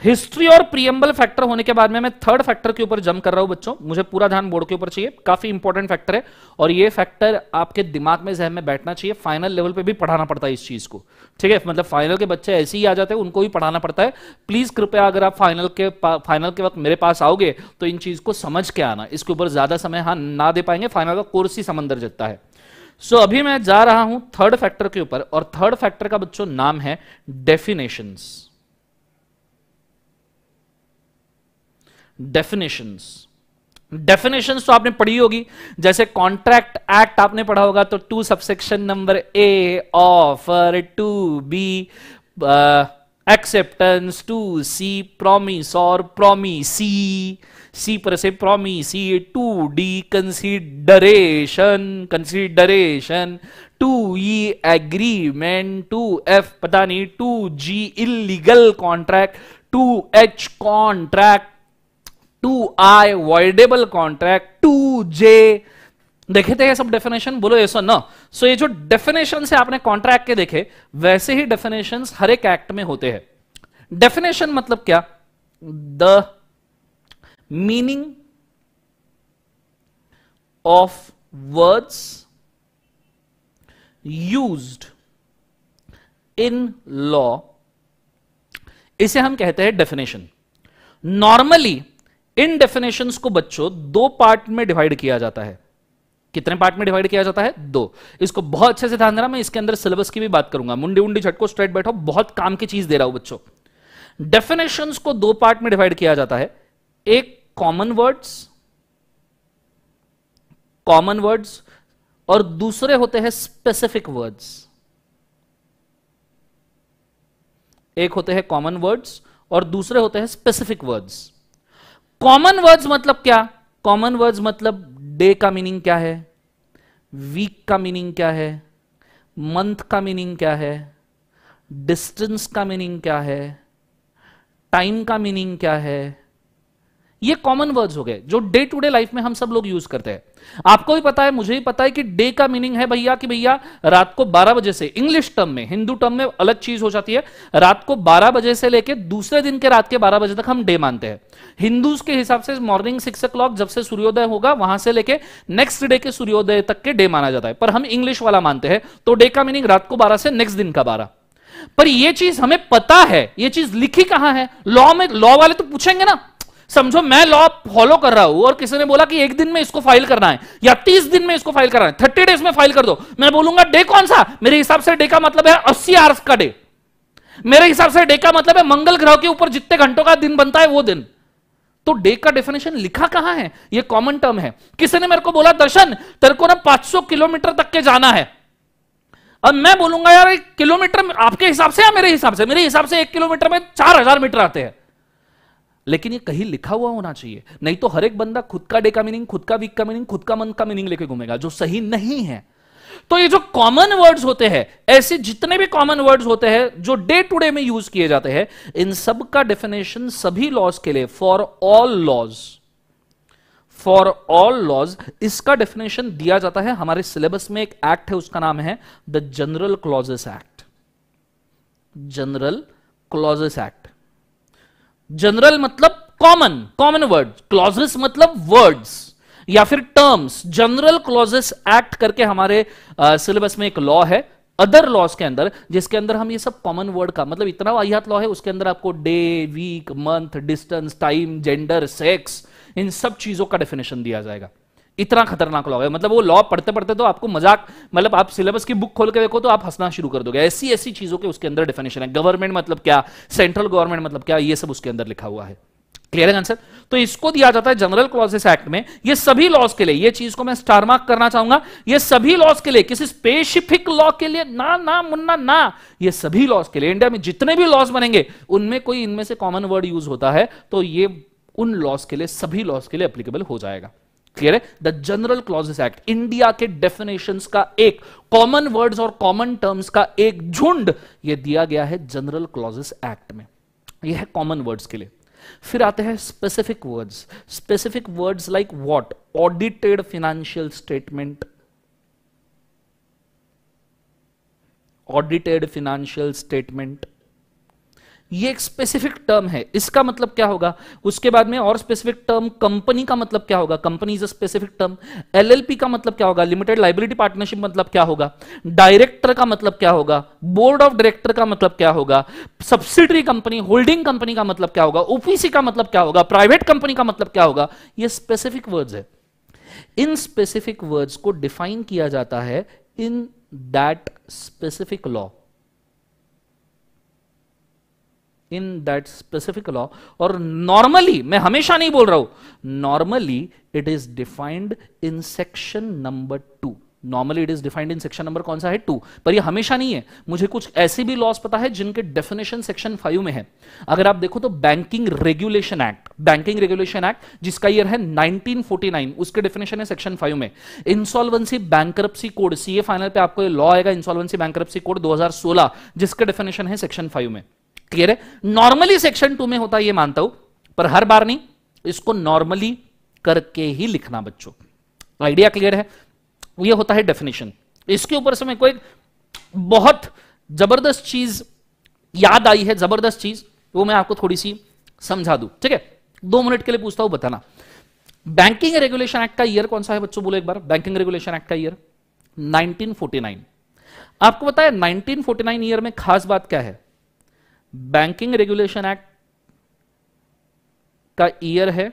हिस्ट्री और प्रियम्बल फैक्टर होने के बाद में मैं थर्ड फैक्टर के ऊपर जम कर रहा हूं बच्चों मुझे पूरा ध्यान बोर्ड के ऊपर चाहिए काफी इंपॉर्टेंट फैक्टर है और ये फैक्टर आपके दिमाग में जहन में बैठना चाहिए फाइनल लेवल पे भी पढ़ाना पड़ता है इस चीज को ठीक है मतलब फाइनल के बच्चे ऐसे ही आ जाते हैं उनको भी पढ़ाना पड़ता है प्लीज कृपया अगर आप फाइनल के फाइनल के वक्त मेरे पास आओगे तो इन चीज को समझ के आना इसके ऊपर ज्यादा समय हाँ ना दे पाएंगे फाइनल का कोर्स ही समंदर जितता है सो अभी मैं जा रहा हूं थर्ड फैक्टर के ऊपर और थर्ड फैक्टर का बच्चों नाम है डेफिनेशंस डेफिनेशंस डेफिनेशंस तो आपने पढ़ी होगी जैसे कॉन्ट्रैक्ट एक्ट आपने पढ़ा होगा तो two subsection number A offer two B acceptance two C promise और प्रोमिसी सी पर से promisee two D consideration consideration two E agreement two F पता नहीं two G illegal contract two H contract two I voidable contract two J देखे थे ये सब definition बोलो ये सो ना सो ये जो डेफिनेशन से आपने कॉन्ट्रैक्ट के देखे वैसे ही डेफिनेशन हर एक एक्ट में होते हैं डेफिनेशन मतलब क्या the meaning of words use in law इसे हम कहते हैं डेफिनेशन नॉर्मली इन डेफिनेशंस को बच्चों दो पार्ट में डिवाइड किया जाता है कितने पार्ट में डिवाइड किया जाता है दो इसको बहुत अच्छे से ध्यान देना मैं इसके अंदर सिलेबस की भी बात करूंगा मुंडी उंडी झटको स्ट्रेट बैठो बहुत काम की चीज दे रहा हूं बच्चों डेफिनेशंस को दो पार्ट में डिवाइड किया जाता है एक कॉमन वर्ड्स कॉमन वर्ड्स और दूसरे होते हैं स्पेसिफिक वर्ड्स एक होते हैं कॉमन वर्ड्स और दूसरे होते हैं स्पेसिफिक वर्ड्स कॉमन वर्ड्स मतलब क्या कॉमन वर्ड्स मतलब डे का मीनिंग क्या है वीक का मीनिंग क्या है मंथ का मीनिंग क्या है डिस्टेंस का मीनिंग क्या है टाइम का मीनिंग क्या है ये कॉमन वर्ड्स हो गए जो डे टू डे लाइफ में हम सब लोग यूज करते हैं आपको भी पता है मुझे भी पता है कि डे का मीनिंग है भैया कि भैया रात को 12 बजे से इंग्लिश टर्म में हिंदू टर्म में अलग चीज हो जाती है रात को 12 बजे से लेकर दूसरे दिन के रात के 12 बजे तक हम डे मानते हैं हिंदू के हिसाब से मॉर्निंग सिक्स ओ जब से सूर्योदय होगा वहां से लेके नेक्स्ट डे के सूर्योदय तक के डे माना जाता है पर हम इंग्लिश वाला मानते हैं तो डे का मीनिंग रात को बारह से नेक्स्ट दिन का बारह पर यह चीज हमें पता है यह चीज लिखी कहां है लॉ में लॉ वाले तो पूछेंगे ना समझो मैं लॉ फॉलो कर रहा हूं और किसी ने बोला कि एक दिन में इसको फाइल करना है या तीस दिन में इसको फाइल करना है थर्टी डेज में फाइल कर दो मैं बोलूंगा डे कौन सा मेरे हिसाब से डे का मतलब है अस्सी आर्स का डे मेरे हिसाब से डे का मतलब है मंगल ग्रह के ऊपर जितने घंटों का दिन बनता है वो दिन तो डे का डेफिनेशन लिखा कहां है ये कॉमन टर्म है किसी ने मेरे को बोला दर्शन तेरे को ना 500 किलोमीटर तक के जाना है अब मैं बोलूंगा यार एक किलोमीटर आपके हिसाब से या मेरे हिसाब से मेरे हिसाब से एक किलोमीटर में चार हजार मीटर आते हैं लेकिन ये कहीं लिखा हुआ होना चाहिए नहीं तो हर एक बंदा खुद का डे का मीनिंग खुद का वीक का मीनिंग खुद का मंथ का मीनिंग लेके घूमेगा जो सही नहीं है तो ये जो कॉमन वर्ड्स होते हैं ऐसे जितने भी कॉमन वर्ड्स होते हैं जो डे टू डे में यूज किए जाते हैं इन सब का डेफिनेशन सभी लॉज के लिए for all laws for all laws इसका डेफिनेशन दिया जाता है हमारे सिलेबस में एक एक्ट है उसका नाम है the general clauses act general clauses act general मतलब कॉमन कॉमन वर्ड क्लॉजेस मतलब वर्ड्स या फिर टर्म्स जनरल क्लॉजेस एक्ट करके हमारे सिलेबस में एक लॉ है अदर लॉज के अंदर जिसके अंदर हम ये सब कॉमन वर्ड का मतलब इतना वाहियात लॉ है उसके अंदर आपको day week month distance time gender sex इन सब चीजों का डेफिनेशन दिया जाएगा इतना खतरनाक लॉ है मतलब वो लॉ पढ़ते पढ़ते तो आपको मजाक मतलब आप सिलेबस की बुक खोल के देखो तो आप हंसना शुरू कर दोगे ऐसी ऐसी चीजों के उसके अंदर डेफिनेशन है गवर्नमेंट मतलब क्या सेंट्रल गवर्नमेंट मतलब क्या ये सब उसके अंदर लिखा हुआ है क्लियर है आंसर तो इसको दिया जाता है जनरल क्लॉजेस एक्ट में ये सभी लॉज के लिए ये चीज को मैं स्टार मार्क करना चाहूंगा ये सभी लॉज के लिए किसी स्पेसिफिक लॉ के लिए ना ना मुन्ना ना ये सभी लॉज के लिए इंडिया में जितने भी लॉज बनेंगे उनमें कोई इनमें से कॉमन वर्ड यूज होता है तो ये उन लॉज के लिए सभी लॉज के लिए अप्लीकेबल हो जाएगा क्लियर है the general clauses act India के डेफिनेशन का एक कॉमन वर्ड और कॉमन टर्म्स का एक झुंड यह दिया गया है जनरल क्लॉजेस एक्ट में यह है कॉमन वर्ड्स के लिए फिर आते हैं specific words specific words like what audited financial statement audited financial statement ये एक स्पेसिफिक टर्म है इसका मतलब क्या होगा उसके बाद में और स्पेसिफिक टर्म कंपनी का मतलब क्या होगा company is a specific term LLP का मतलब क्या होगा लिमिटेड लाइबिलिटी पार्टनरशिप मतलब क्या होगा डायरेक्टर का मतलब क्या होगा बोर्ड ऑफ डायरेक्टर का मतलब क्या होगा सब्सिडरी कंपनी होल्डिंग कंपनी का मतलब क्या होगा ओपीसी का मतलब क्या होगा प्राइवेट कंपनी का मतलब क्या होगा ये स्पेसिफिक वर्ड्स है इन स्पेसिफिक वर्ड्स को डिफाइन किया जाता है in that specific law in that specific law और नॉर्मली मैं हमेशा नहीं बोल रहा हूं normally it is defined in section number two normally it is defined in section number कौन सा है टू पर ये हमेशा नहीं है मुझे कुछ ऐसे भी लॉस पता है जिनके डेफिनेशन सेक्शन फाइव में है अगर आप देखो तो banking regulation act banking regulation act जिसका ईयर है 1949 उसके डेफिनेशन है सेक्शन फाइव में insolvency bankruptcy code CA final पे आपको लॉ आएगा इंसॉल्वेंसी बैंक्रप्सी कोड 2016 जिसका डेफिनेशन है सेक्शन फाइव में क्लियर है नॉर्मली सेक्शन टू में होता है ये मानता हूं पर हर बार नहीं इसको नॉर्मली करके ही लिखना बच्चों आइडिया क्लियर है ये होता है डेफिनेशन इसके ऊपर से मेरे को एक बहुत जबरदस्त चीज याद आई है जबरदस्त चीज वो मैं आपको थोड़ी सी समझा दू ठीक है दो मिनट के लिए पूछता हूं बताना बैंकिंग रेगुलेशन एक्ट का ईयर कौन सा है बच्चों बोलो एक बार बैंकिंग रेगुलेशन एक्ट का ईयर 1949 आपको बताया 1949 ईयर में खास बात क्या है बैंकिंग रेगुलेशन एक्ट का ईयर है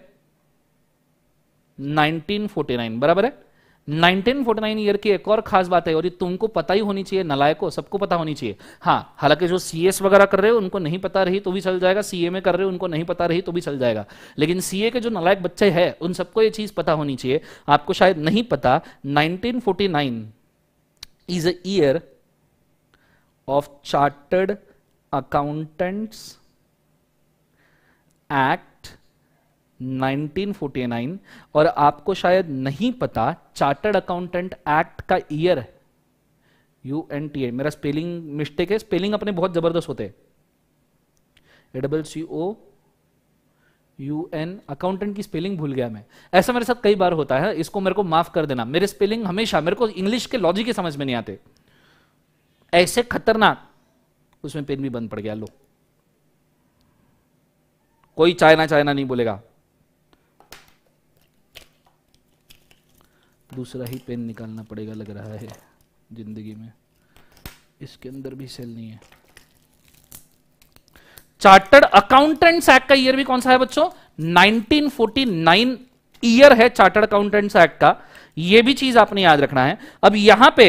1949 बराबर है 1949 ईयर की एक और खास बात है और ये तुमको पता ही होनी चाहिए नलायको सबको पता होनी चाहिए हाँ हालांकि जो सीएस वगैरह कर रहे हो उनको नहीं पता रही तो भी चल जाएगा सीए में कर रहे हो उनको नहीं पता रही तो भी चल जाएगा लेकिन सीए के जो नलायक बच्चे हैं उन सबको ये चीज पता होनी चाहिए आपको शायद नहीं पता nine is a year of chartered accountants act 1949 और आपको शायद नहीं पता चार्टर्ड अकाउंटेंट एक्ट का year U N T A मेरा स्पेलिंग मिस्टेक है स्पेलिंग अपने बहुत जबरदस्त होते हैं double C O U N accountant की स्पेलिंग भूल गया मैं ऐसा मेरे साथ कई बार होता है इसको मेरे को माफ कर देना मेरे स्पेलिंग हमेशा मेरे को इंग्लिश के लॉजिक ही समझ में नहीं आते ऐसे खतरनाक उसमें पेन भी बंद पड़ गया लो कोई चाइना चाइना नहीं बोलेगा दूसरा ही पेन निकालना पड़ेगा लग रहा है जिंदगी में इसके अंदर भी सेल नहीं है चार्टर्ड अकाउंटेंट्स एक्ट का ईयर भी कौन सा है बच्चों 1949 ईयर है चार्टर्ड अकाउंटेंट्स एक्ट का यह भी चीज आपने याद रखना है अब यहां पे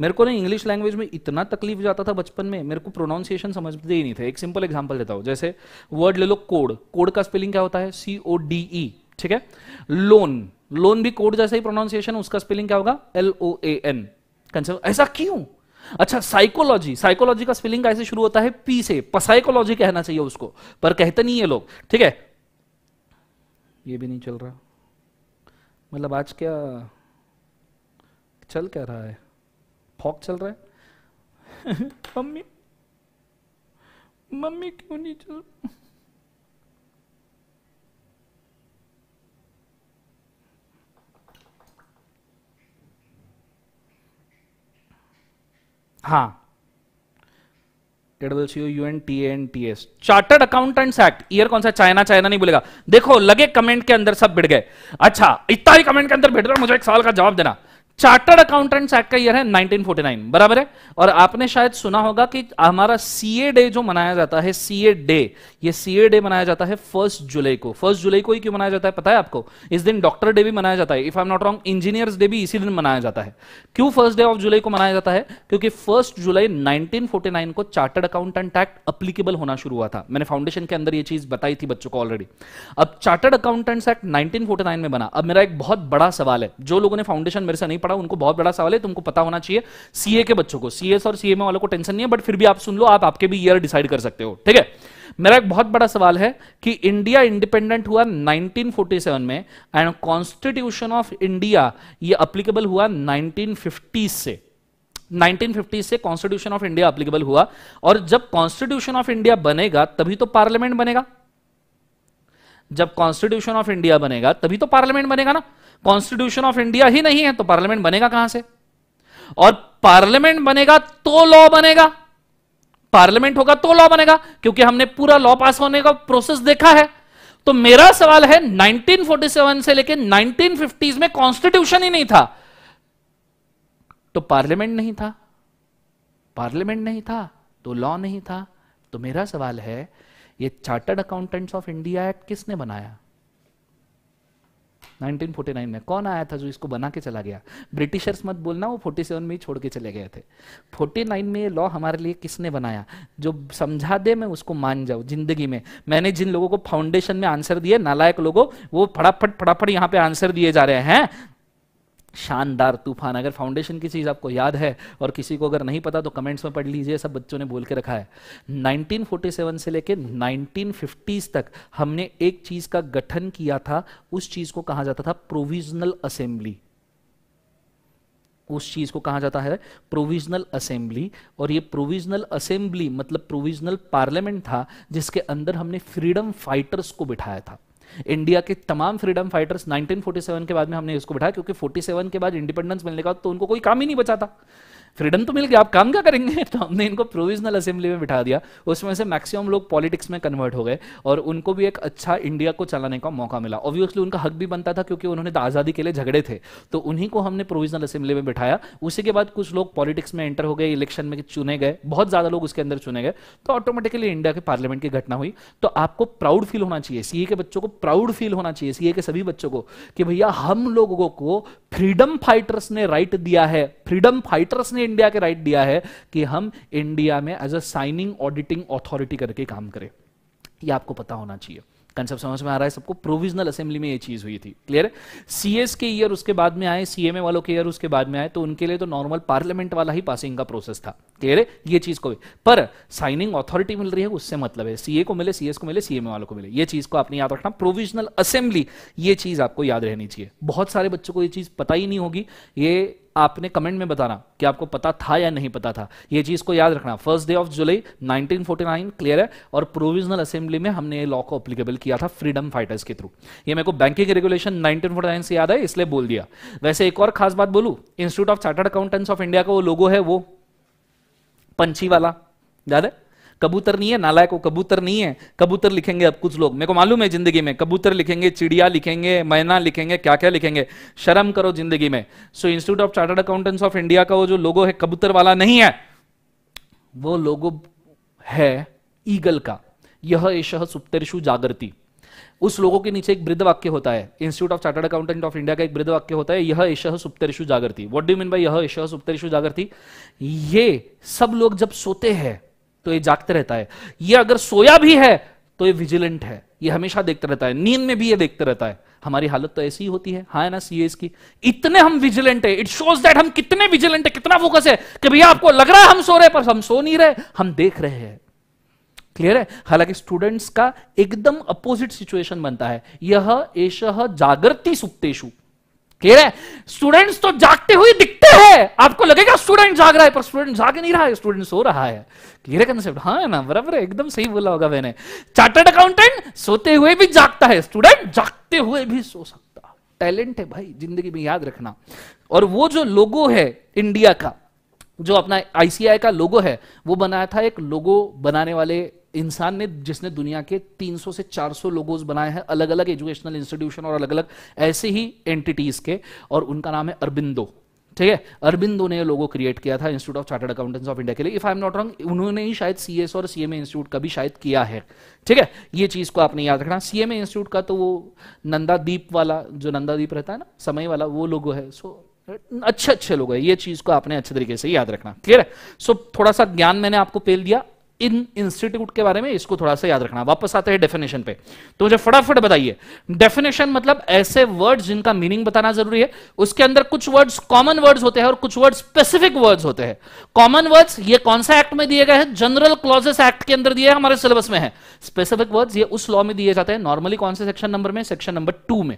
मेरे को ना इंग्लिश लैंग्वेज में इतना तकलीफ जाता था बचपन में मेरे को प्रोनाउंसिएशन समझते ही नहीं थे एक सिंपल एग्जाम्पल देता हूँ जैसे वर्ड ले लो कोड कोड का स्पेलिंग क्या होता है सी ओ डी ई ठीक है लोन लोन भी कोड जैसा ही प्रोनाउंसिएशन उसका स्पेलिंग क्या होगा L O A N concept ऐसा क्यों अच्छा साइकोलॉजी साइकोलॉजी का स्पेलिंग कैसे शुरू होता है पी से पसाइकोलॉजी कहना चाहिए उसको पर कहते नहीं है लोग ठीक है ये भी नहीं चल रहा मतलब आज क्या चल क्या रहा है फॉक चल रहा है मम्मी मम्मी क्यों नहीं चल हाँ चार्टर्ड अकाउंटेंट्स एक्ट ईयर कौन सा चाइना चाइना नहीं बोलेगा देखो लगे कमेंट के अंदर सब भिड़ गए अच्छा इतना ही कमेंट के अंदर बिड़ रहा मुझे एक सवाल का जवाब देना चार्टर्ड अकाउंटेंट्स एक्ट का ईयर है 1949 बराबर है और आपने शायद सुना होगा कि हमारा सीए डे जो मनाया जाता है सीए डे ये सीए डे मनाया जाता है फर्स्ट जुलाई को फर्स्ट जुलाई को ही क्यों मनाया जाता है पता है आपको इस दिन डॉक्टर डे भी मनाया जाता है if I am not wrong engineers day भी इसी दिन मनाया जाता है क्यों फर्स्ट डे ऑफ जुलाई को मनाया जाता है क्योंकि फर्स्ट जुलाई नाइनटीन को चार्टर्ड अकाउंटेंट एक्ट अप्लीकेबल होना शुरू हुआ था मैंने फाउंडेशन के अंदर यह चीज बताई थी बच्चों को ऑलरेडी अब चार्टर्ड अकाउंटेंट्स एक्ट नाइनटीन में बना अब मेरा एक बहुत बड़ा सवाल है जो लोगों ने फाउंडेशन मेरे से नहीं पड़ा उनको बहुत बड़ा सवाल है तुमको पता होना चाहिए सीए के बच्चों को सीएस और सीएमए वालों को टेंशन नहीं है बट फिर भी आप सुन लो आप आपके भी ईयर डिसाइड कर सकते हो ठीक है मेरा एक बहुत बड़ा सवाल है कि इंडिया इंडिपेंडेंट हुआ 1947 में एंड कॉन्स्टिट्यूशन ऑफ इंडिया ये अप्लीकेबल हुआ 1950 से 1950 से कॉन्स्टिट्यूशन ऑफ इंडिया अप्लीकेबल हुआ और जब कॉन्स्टिट्यूशन ऑफ इंडिया बनेगा तभी तो पार्लियामेंट बनेगा जब कॉन्स्टिट्यूशन ऑफ इंडिया बनेगा तभी तो पार्लियामेंट बनेगा ना कॉन्स्टिट्यूशन ऑफ इंडिया ही नहीं है तो पार्लियामेंट बनेगा कहां से और पार्लियामेंट बनेगा तो लॉ बनेगा पार्लियामेंट होगा तो लॉ बनेगा क्योंकि हमने पूरा लॉ पास होने का प्रोसेस देखा है तो मेरा सवाल है 1947 से लेकर 1950s में कॉन्स्टिट्यूशन ही नहीं था तो पार्लियामेंट नहीं था पार्लियामेंट नहीं था तो लॉ नहीं था तो मेरा सवाल है ये chartered accountants of India act किसने बनाया 1949 में कौन आया था जो इसको बना के चला गया ब्रिटिशर्स मत बोलना वो 47 में ही छोड़ के चले गए थे 49 में ये लॉ हमारे लिए किसने बनाया जो समझा दे मैं उसको मान जाऊ जिंदगी में मैंने जिन लोगों को फाउंडेशन में आंसर दिए नालायक लोगों वो फटाफट फटाफट यहाँ पे आंसर दिए जा रहे हैं शानदार तूफान अगर फाउंडेशन की चीज़ आपको याद है और किसी को अगर नहीं पता तो कमेंट्स में पढ़ लीजिए सब बच्चों ने बोल के रखा है 1947 से लेके 1950s तक हमने एक चीज़ का गठन किया था उस चीज़ को कहा जाता था प्रोविजनल असेंबली उस चीज़ को कहा जाता है प्रोविजनल असेंबली और ये प्रोविजनल असेंबली मतलब प्रोविजनल पार्लियामेंट था जिसके अंदर हमने फ्रीडम फाइटर्स को बिठाया था इंडिया के तमाम फ्रीडम फाइटर्स 1947 के बाद में हमने इसको बैठा क्योंकि 47 के बाद इंडिपेंडेंस मिलने का तो उनको कोई काम ही नहीं बचा था फ्रीडम तो मिल गया आप काम क्या करेंगे <laughs> तो हमने इनको प्रोविजनल असेंबली में बिठा दिया उसमें से मैक्सिमम लोग पॉलिटिक्स में कन्वर्ट हो गए और उनको भी एक अच्छा इंडिया को चलाने का मौका मिला ऑब्वियसली उनका हक भी बनता था क्योंकि उन्होंने तो आज़ादी के लिए झगड़े थे तो उन्हीं को हमने प्रोविजनल असेंबली में बिठाया उसी के बाद कुछ लोग पॉलिटिक्स में एंटर हो गए इलेक्शन में चुने गए बहुत ज़्यादा लोग उसके अंदर चुने गए तो ऑटोमेटिकली इंडिया के पार्लियामेंट की घटना हुई तो आपको प्राउड फील होना चाहिए सीए के बच्चों को प्राउड फील होना चाहिए सीए के सभी बच्चों को कि भैया हम लोगों को फ्रीडम फाइटर्स ने राइट दिया है फ्रीडम फाइटर्स ने इंडिया के राइट दिया है कि हम इंडिया में as a signing auditing authority करके काम करें ये आपको पता होना चाहिए कंसेप्ट समझ में आ रहा है सबको प्रोविजनल असेंबली में ये चीज हुई थी क्लियर है सीएस के ईयर उसके बाद में आए सीएमए वालों के ईयर उसके बाद में आए तो उनके लिए तो नॉर्मल पार्लियामेंट वाला ही पासिंग का प्रोसेस था क्लियर है ये चीज को भी पर साइनिंग अथॉरिटी मिल रही है उससे मतलब है सीए को मिले सीएस को मिले सीएमए वालों को मिले ये चीज को आपने याद रखना प्रोविजनल असेंबली ये चीज आपको याद रहनी चाहिए बहुत सारे बच्चों को ये चीज पता ही नहीं होगी ये आपने कमेंट में बताना कि आपको पता था या नहीं पता था ये चीज़ को याद रखना first day of July 1949 clear है और प्रोविजनल असेंबली में हमने ये लॉ को अप्लीकेबल किया था फ्रीडम फाइटर्स के थ्रू ये मेरे को बैंकिंग रेगुलेशन 1949 से याद है इसलिए बोल दिया वैसे एक और खास बात बोलू institute of chartered accountants of India का वो लोगो है वो पंछी वाला याद है कबूतर नहीं है नालायक को कबूतर नहीं है कबूतर लिखेंगे अब कुछ लोग मेरे को मालूम है जिंदगी में कबूतर लिखेंगे चिड़िया लिखेंगे मैना लिखेंगे क्या क्या लिखेंगे शर्म करो जिंदगी में so institute of chartered accountants of India का वो जो लोगो है कबूतर वाला नहीं है वो लोगो है ईगल का यह एश सुप्तरशु जागृति उस लोगों के नीचे एक वृद्ध वाक्य होता है institute of chartered accountant of India का एक वृद्ध वाक्य होता है यह एश सुप्तरिशु जागृति व्हाट डू मीन बाय यह एश सुप्तरिशु जागृति ये सब लोग जब सोते हैं तो ये जागते रहता है ये अगर सोया भी है तो ये विजिलेंट है ये हमेशा देखते रहता है नींद में भी ये देखते रहता है हमारी हालत तो ऐसी ही होती है हाँ ना सीएस की इतने हम विजिलेंट है इट शोज दैट हम कितने विजिलेंट है कितना फोकस है कि भैया आपको लग रहा है हम सो रहे पर हम सो नहीं रहे हम देख रहे हैं क्लियर है हालांकि स्टूडेंट्स का एकदम अपोजिट सिचुएशन बनता है यह एश जागृति सुप्तेशु क्लियर है स्टूडेंट्स तो जागते हुए दिखते हैं आपको लगेगा स्टूडेंट जाग रहा है पर स्टूडेंट जाग नहीं रहा है स्टूडेंट सो रहा है क्लियर है कंसेप्ट हाँ ना बराबर है एकदम सही बोला होगा मैंने चार्टर्ड अकाउंटेंट सोते हुए भी जागता है स्टूडेंट जागते हुए भी सो सकता टैलेंट है भाई जिंदगी में याद रखना और वो जो लोगो है इंडिया का जो अपना आईसीआई का लोगो है वो बनाया था एक लोगो बनाने वाले इंसान ने जिसने दुनिया के 300 से 400 लोगोज बनाए हैं अलग अलग एजुकेशनल इंस्टीट्यूशन और अलग अलग ऐसे ही एंटिटीज के और उनका नाम है अरबिंदो ठीक है अरबिंदो ने लोगो क्रिएट किया था institute of chartered accountants of India के लिए if I am not wrong उन्होंने ही शायद सीएस और सीएमए इंस्टीट्यूट का भी शायद किया है ठीक है ये चीज को आपने याद रखना सीएमए इंस्टीट्यूट का तो वो नंदा दीप वाला जो नंदा दीप रहता है ना समय वाला वो लोगो है सो अच्छे अच्छे लोग है ये चीज को आपने अच्छे तरीके से याद रखना क्लियर है सो थोड़ा सा ज्ञान मैंने आपको पेल दिया इन इंस्टीट्यूट के बारे में इसको थोड़ा सा याद रखना वापस आते हैं डेफिनेशन पे तो मुझे फटाफट बताइए डेफिनेशन मतलब ऐसे वर्ड्स जिनका मीनिंग बताना जरूरी है उसके अंदर कुछ वर्ड्स कॉमन वर्ड्स होते हैं और कुछ वर्ड स्पेसिफिक वर्ड्स होते हैं कॉमन वर्ड्स ये कौन सा एक्ट में दिए गए हैं जनरल क्लॉजेस एक्ट के अंदर दिए हमारे सिलेबस में है स्पेसिफिक वर्ड्स ये उस लॉ में दिए जाते हैं नॉर्मली कौन से सेक्शन नंबर में सेक्शन नंबर टू में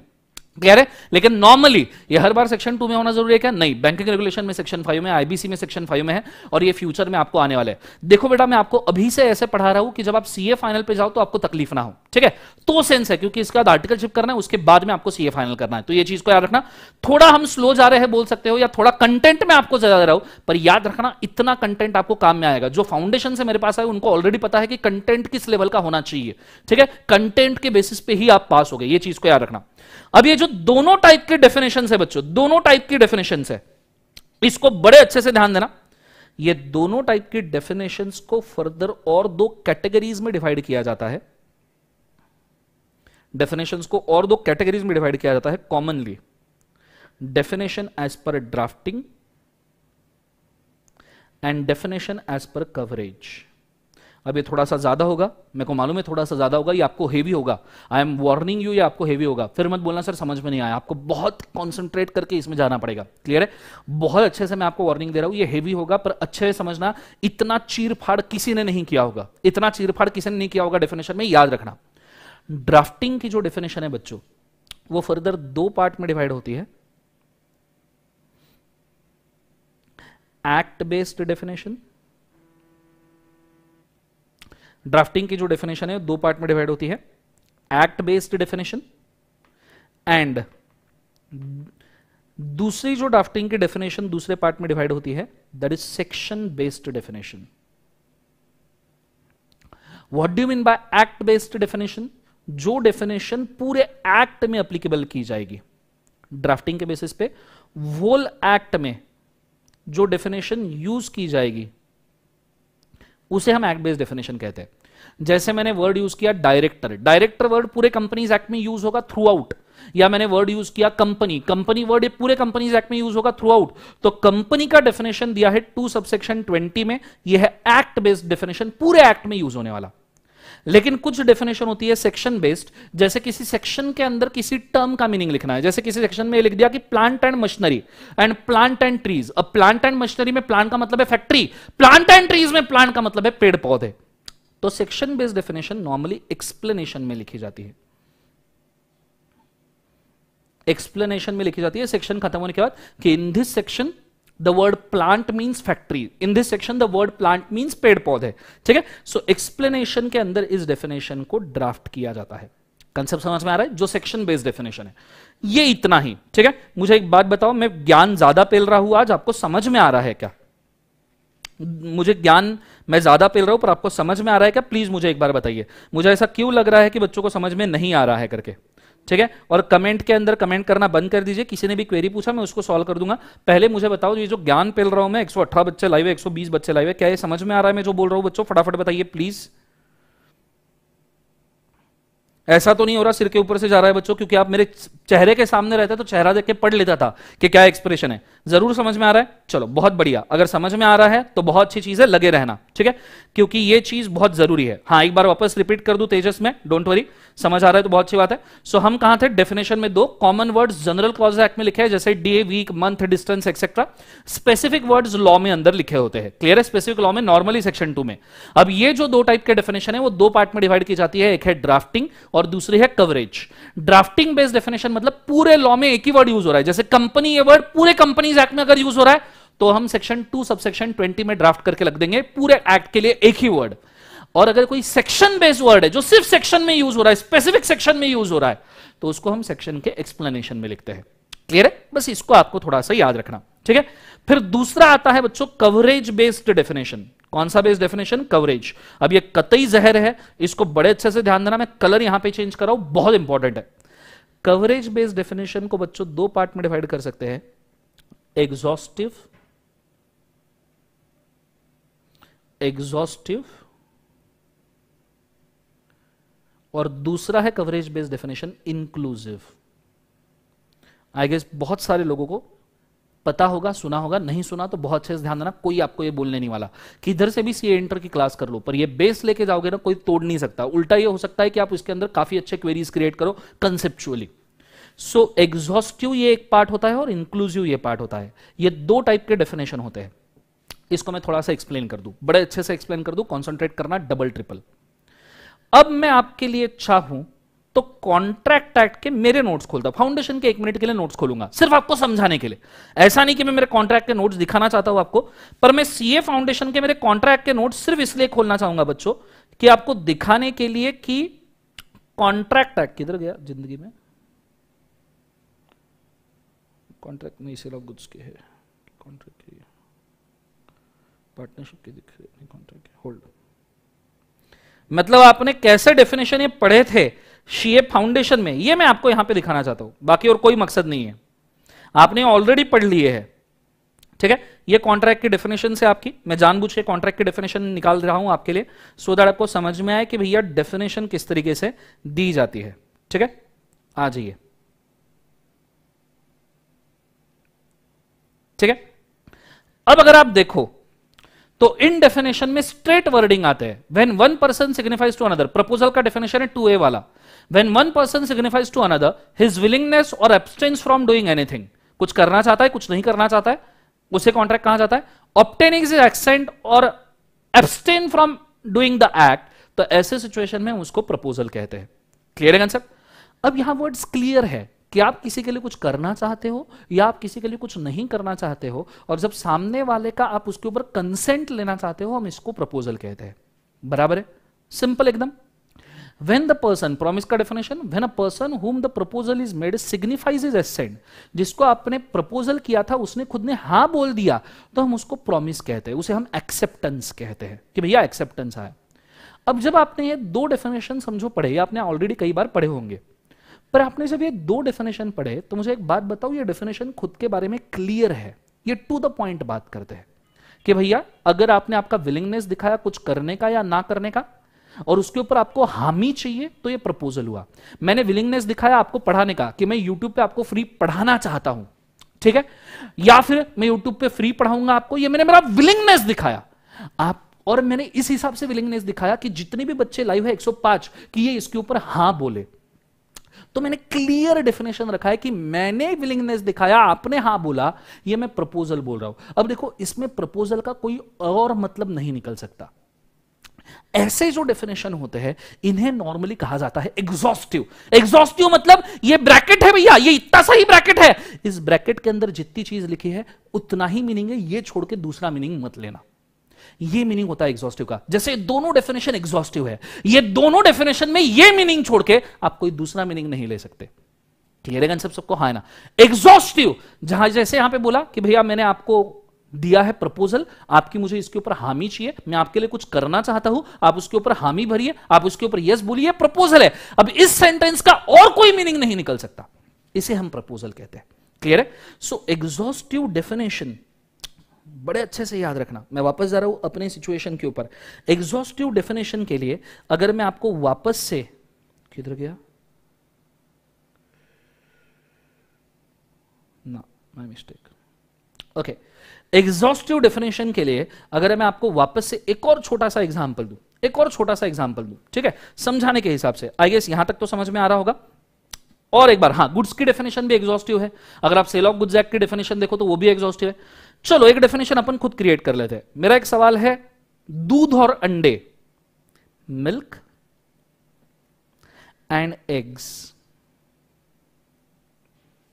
क्लियर है लेकिन नॉर्मली ये हर बार सेक्शन टू में होना जरूरी है क्या नहीं बैंकिंग रेगुलेशन में सेक्शन फाइव में आईबीसी में सेक्शन फाइव में है और ये फ्यूचर में आपको आने वाले देखो बेटा मैं आपको अभी से ऐसे पढ़ा रहा हूं कि जब आप सीए फाइनल पे जाओ तो आपको तकलीफ ना हो ठीक है तो सेंस है क्योंकि इसका शिप करना है उसके बाद में आपको सीए फाइनल करना है तो ये चीज को याद रखना थोड़ा हम स्लो जा रहे हैं बोल सकते हो या थोड़ा कंटेंट में आपको ज्यादा रहा हूं पर याद रखना इतना कंटेंट आपको काम में आएगा जो फाउंडेशन से मेरे पास आए उनको ऑलरेडी पता है कि कंटेंट किस लेवल का होना चाहिए ठीक है कंटेंट के बेसिस पे ही आप पास हो गए ये चीज को याद रखना अब ये जो दोनों टाइप के डेफिनेशन है बच्चों दोनों टाइप की डेफिनेशन है इसको बड़े अच्छे से ध्यान देना ये दोनों टाइप की डेफिनेशंस को फर्दर और दो कैटेगरीज में डिवाइड किया जाता है डेफिनेशंस को और दो कैटेगरीज में डिवाइड किया जाता है commonly definition as per drafting and definition as per coverage अब ये थोड़ा सा ज़्यादा होगा मेरे को मालूम है थोड़ा सा ज़्यादा होगा ये आपको हेवी होगा आई एम वार्निंग यू ये आपको हेवी होगा फिर मत बोलना सर समझ में नहीं आया आपको बहुत कॉन्सेंट्रेट करके इसमें जाना पड़ेगा क्लियर है बहुत अच्छे से मैं आपको वार्निंग दे रहा हूं ये हेवी होगा पर अच्छे से समझना इतना चीरफाड़ किसी ने नहीं किया होगा इतना चीरफाड़ किसी ने नहीं किया होगा डेफिनेशन में याद रखना ड्राफ्टिंग की जो डेफिनेशन है बच्चों वो फर्दर दो पार्ट में डिवाइड होती है एक्ट बेस्ड डेफिनेशन ड्राफ्टिंग की जो डेफिनेशन है दो पार्ट में डिवाइड होती है एक्ट बेस्ड डेफिनेशन एंड दूसरी जो ड्राफ्टिंग की डेफिनेशन दूसरे पार्ट में डिवाइड होती है that is section based definition what do mean by act based definition जो डेफिनेशन पूरे एक्ट में अप्लीकेबल की जाएगी ड्राफ्टिंग के बेसिस पे वोल एक्ट में जो डेफिनेशन यूज की जाएगी उसे हम एक्ट बेस्ड डेफिनेशन कहते हैं जैसे मैंने वर्ड यूज किया डायरेक्टर डायरेक्टर वर्ड पूरे कंपनीज एक्ट में यूज होगा थ्रू आउट या मैंने वर्ड यूज किया कंपनी कंपनी वर्ड ये पूरे कंपनीज एक्ट में यूज होगा थ्रू आउट तो कंपनी का डेफिनेशन दिया है टू सबसेक्शन ट्वेंटी में यह है एक्ट बेस्ड डेफिनेशन पूरे एक्ट में यूज होने वाला लेकिन कुछ डेफिनेशन होती है सेक्शन बेस्ड जैसे किसी सेक्शन के अंदर किसी टर्म का मीनिंग लिखना है जैसे किसी सेक्शन में लिख दिया कि plant and machinery and plant and trees अब प्लांट एंड मशीनरी में प्लांट का मतलब है फैक्ट्री प्लांट एंड ट्रीज में प्लांट का मतलब है पेड़ पौधे तो section based definition normally explanation में लिखी जाती है एक्सप्लेनेशन में लिखी जाती है सेक्शन खत्म होने के बाद कि in this section the word plant means factory in this section the word plant means पेड़ पौधे ठीक है सो एक्सप्लेनेशन के अंदर इस डेफिनेशन को ड्राफ्ट किया जाता है कंसेप्ट समझ में आ रहा है जो सेक्शन बेस्ड डेफिनेशन है ये इतना ही ठीक है मुझे एक बात बताओ मैं ज्ञान ज्यादा पेल रहा हूं आज आपको समझ में आ रहा है क्या मुझे ज्ञान मैं ज्यादा पेल रहा हूं पर आपको समझ में आ रहा है क्या प्लीज मुझे एक बार बताइए मुझे ऐसा क्यों लग रहा है कि बच्चों को समझ में नहीं आ रहा है करके ठीक है और कमेंट के अंदर कमेंट करना बंद कर दीजिए किसी ने भी क्वेरी पूछा मैं उसको सॉल्व कर दूंगा पहले मुझे बताओ ये जो ज्ञान पेल रहा हूं मैं एक बच्चे लाइव है एक बच्चे लाइव है क्या ये समझ में आ रहा है मैं जो बोल रहा हूँ बच्चों फटाफट बताइए प्लीज़ ऐसा तो नहीं हो रहा सिर के ऊपर से जा रहा है बच्चों क्योंकि आप मेरे चेहरे के सामने रहते तो चेहरा देख के पढ़ लेता था कि क्या एक्सप्रेशन है जरूर समझ में आ रहा है चलो बहुत बढ़िया अगर समझ में आ रहा है तो बहुत अच्छी चीज है लगे रहना ठीक है क्योंकि ये चीज बहुत जरूरी है हाँ एक बार वापस रिपीट कर दू तेजस में डोंट वरी समझ आ रहा है तो बहुत अच्छी बात है सो हम कहा थे डेफिनेशन में दो common word general clause act में लिखे हैं जैसे day week month distance etcetera specific word law में अंदर लिखे होते हैं क्लियर है स्पेसिफिक लॉ में नॉर्मली सेक्शन टू में अब ये जो दो टाइप के डेफिनेशन है वो दो पार्ट में डिवाइड की जाती है एक है ड्राफ्टिंग और और दूसरी है कवरेज ड्राफ्टिंग बेस्ड डेफिनेशन मतलब पूरे लॉ में एक ही वर्ड यूज हो रहा है जैसे कंपनी ये वर्ड पूरे कंपनीज एक्ट में अगर यूज हो रहा है तो हम सेक्शन टू सबसेक्शन ट्वेंटी में ड्राफ्ट करके लग देंगे पूरे एक्ट के लिए एक ही वर्ड और अगर कोई सेक्शन बेस्ड वर्ड है जो सिर्फ सेक्शन में यूज हो रहा है स्पेसिफिक सेक्शन में यूज हो रहा है तो उसको हम सेक्शन के एक्सप्लेनेशन में लिखते हैं क्लियर है बस इसको आपको थोड़ा सा याद रखना ठीक है फिर दूसरा आता है बच्चों कवरेज बेस्ड डेफिनेशन कौन सा बेस डेफिनेशन कवरेज अब ये कतई जहर है इसको बड़े अच्छे से ध्यान देना मैं कलर यहां पे चेंज कर रहा हूं बहुत इंपॉर्टेंट है कवरेज बेस्ड डेफिनेशन को बच्चों दो पार्ट में डिवाइड कर सकते हैं एग्जॉस्टिव एग्जॉस्टिव और दूसरा है coverage based definition inclusive I guess बहुत सारे लोगों को पता होगा सुना होगा नहीं सुना तो बहुत अच्छे से ध्यान देना कोई आपको ये बोलने नहीं वाला कि इधर से भी सी एंटर की क्लास कर लो पर ये बेस लेके जाओगे ना कोई तोड़ नहीं सकता उल्टा ये हो सकता है कि आप इसके अंदर काफी अच्छे क्वेरीज क्रिएट करो कंसेप्चुअली सो एग्जॉस्टिव ये एक पार्ट होता है और इंक्लूसिव ये पार्ट होता है ये दो टाइप के डेफिनेशन होते हैं इसको मैं थोड़ा सा एक्सप्लेन कर दू बड़े अच्छे से एक्सप्लेन कर दू कॉन्सेंट्रेट करना डबल ट्रिपल अब मैं आपके लिए चाहूं तो कॉन्ट्रैक्ट एक्ट के मेरे नोट्स खोलता हूं फाउंडेशन के एक मिनट के लिए नोट्स खोलूंगा सिर्फ आपको समझाने के लिए ऐसा नहीं कि मैं मेरे कॉन्ट्रैक्ट के नोट्स दिखाना चाहता हूं आपको पर मैं सीए फाउंडेशन के मेरे कॉन्ट्रैक्ट के नोट्स सिर्फ इसलिए खोलना चाहूंगा बच्चों कि आपको दिखाने के लिए कि कॉन्ट्रैक्ट एक्ट किधर गया जिंदगी में कॉन्ट्रैक्ट में सेल ऑफ गुड्स के है कॉन्ट्रैक्ट के पार्टनरशिप के दिख रहे कॉन्ट्रैक्ट होल्ड मतलब आपने कैसे डेफिनेशन ये पढ़े थे शेप फाउंडेशन में ये मैं आपको यहां पे दिखाना चाहता हूं बाकी और कोई मकसद नहीं है आपने ऑलरेडी पढ़ लिए है ठीक है ये कॉन्ट्रैक्ट की डेफिनेशन से आपकी मैं जानबूझ के कॉन्ट्रैक्ट की डेफिनेशन निकाल रहा हूं आपके लिए सो दैट आपको समझ में आए कि भैया डेफिनेशन किस तरीके से दी जाती है ठीक है आ जाइए ठीक है अब अगर आप देखो तो इन डेफिनेशन में स्ट्रेट वर्डिंग आते हैं when one person signifies to another proposal का डेफिनेशन है टू ए वाला when one person signifies to another his willingness or abstains from doing anything कुछ करना चाहता है कुछ नहीं करना चाहता है उसे कॉन्ट्रैक्ट कहा जाता है ऑप्टेनिंग एक्सेंट और abstain from doing the act तो ऐसे सिचुएशन में उसको प्रपोजल कहते हैं क्लियर है कंसेप्ट अब यहां वर्ड क्लियर है कि आप किसी के लिए कुछ करना चाहते हो या आप किसी के लिए कुछ नहीं करना चाहते हो और जब सामने वाले का आप उसके ऊपर कंसेंट लेना चाहते हो हम इसको प्रपोजल कहते हैं बराबर है सिंपल एकदम when the person promise का definition when a person whom the proposal is made signifies his assent जिसको आपने proposal किया था उसने खुद ने हाँ बोल दिया तो हम उसको promise कहते हैं उसे हम acceptance कहते हैं कि भैया acceptance आया अब जब आपने ये दो definition समझो पढ़े आपने ऑलरेडी कई बार पढ़े होंगे पर आपने जब ये दो डेफिनेशन पढ़े तो मुझे एक बात बताओ ये डेफिनेशन खुद के बारे में क्लियर है ये टू द पॉइंट बात करते हैं कि भैया अगर आपने आपका विलिंगनेस दिखाया कुछ करने का या ना करने का और उसके ऊपर आपको हामी चाहिए तो ये प्रपोजल हुआ मैंने विलिंगनेस दिखाया आपको पढ़ाने का कि मैं यूट्यूब पे आपको फ्री पढ़ाना चाहता हूं ठीक है या फिर मैं यूट्यूब पे फ्री पढ़ाऊंगा आपको ये मैंने मेरा विलिंगनेस दिखाया आप और मैंने इस हिसाब से विलिंगनेस दिखाया कि जितने भी बच्चे लाइव है 105 कि ये इसके ऊपर हां बोले तो मैंने क्लियर डेफिनेशन रखा है कि मैंने विलिंगनेस दिखाया आपने हां बोला ये मैं प्रपोजल बोल रहा हूं अब देखो इसमें प्रपोजल का कोई और मतलब नहीं निकल सकता ऐसे जो डेफिनेशन होते हैं इन्हें नॉर्मली कहा जाता है एग्जॉस्टिव एग्जॉस्टिव मतलब ये ब्रैकेट है भैया ये इतना सा ही ब्रैकेट है इस ब्रैकेट के अंदर जितनी चीज लिखी है उतना ही मीनिंग है ये छोड़ के दूसरा मीनिंग मत लेना ये मीनिंग होता है एग्जॉस्टिव का जैसे दोनों डेफिनेशन एग्जॉस्टिव है ये दोनों डेफिनेशन में ये मीनिंग छोड़ के आप कोई दूसरा मीनिंग नहीं ले सकते क्लियर है सबको हाँ ना एग्जॉस्टिव जहां जैसे यहां पे बोला कि भैया मैंने आपको दिया है प्रपोजल आपकी मुझे इसके ऊपर हामी चाहिए मैं आपके लिए कुछ करना चाहता हूं आप उसके ऊपर हामी भरिए आप उसके ऊपर यस बोलिए प्रपोजल है अब इस सेंटेंस का और कोई मीनिंग नहीं निकल सकता इसे हम प्रपोजल कहते हैं क्लियर है सो एग्जॉस्टिव डेफिनेशन बड़े अच्छे से याद रखना मैं वापस जा रहा हूं अपने सिचुएशन के ऊपर एग्जॉस्टिव डेफिनेशन के लिए अगर मैं आपको वापस से किधर गया ना my mistake okay okay. Exhaustive definition के लिए अगर मैं आपको वापस से एक और छोटा सा एग्जाम्पल दू एक और छोटा सा एग्जाम्पल दू ठीक है समझाने के हिसाब से आई गेस यहां तक तो समझ में आ रहा होगा और एक बार हाँ गुड्स की डेफिनेशन भी एग्जॉस्टिव है अगर आप सेल ऑफ गुड्स एक्ट की डेफिनेशन देखो तो वो भी एग्जॉस्टिव है चलो एक डेफिनेशन अपन खुद क्रिएट कर लेते हैं मेरा एक सवाल है दूध और अंडे milk and eggs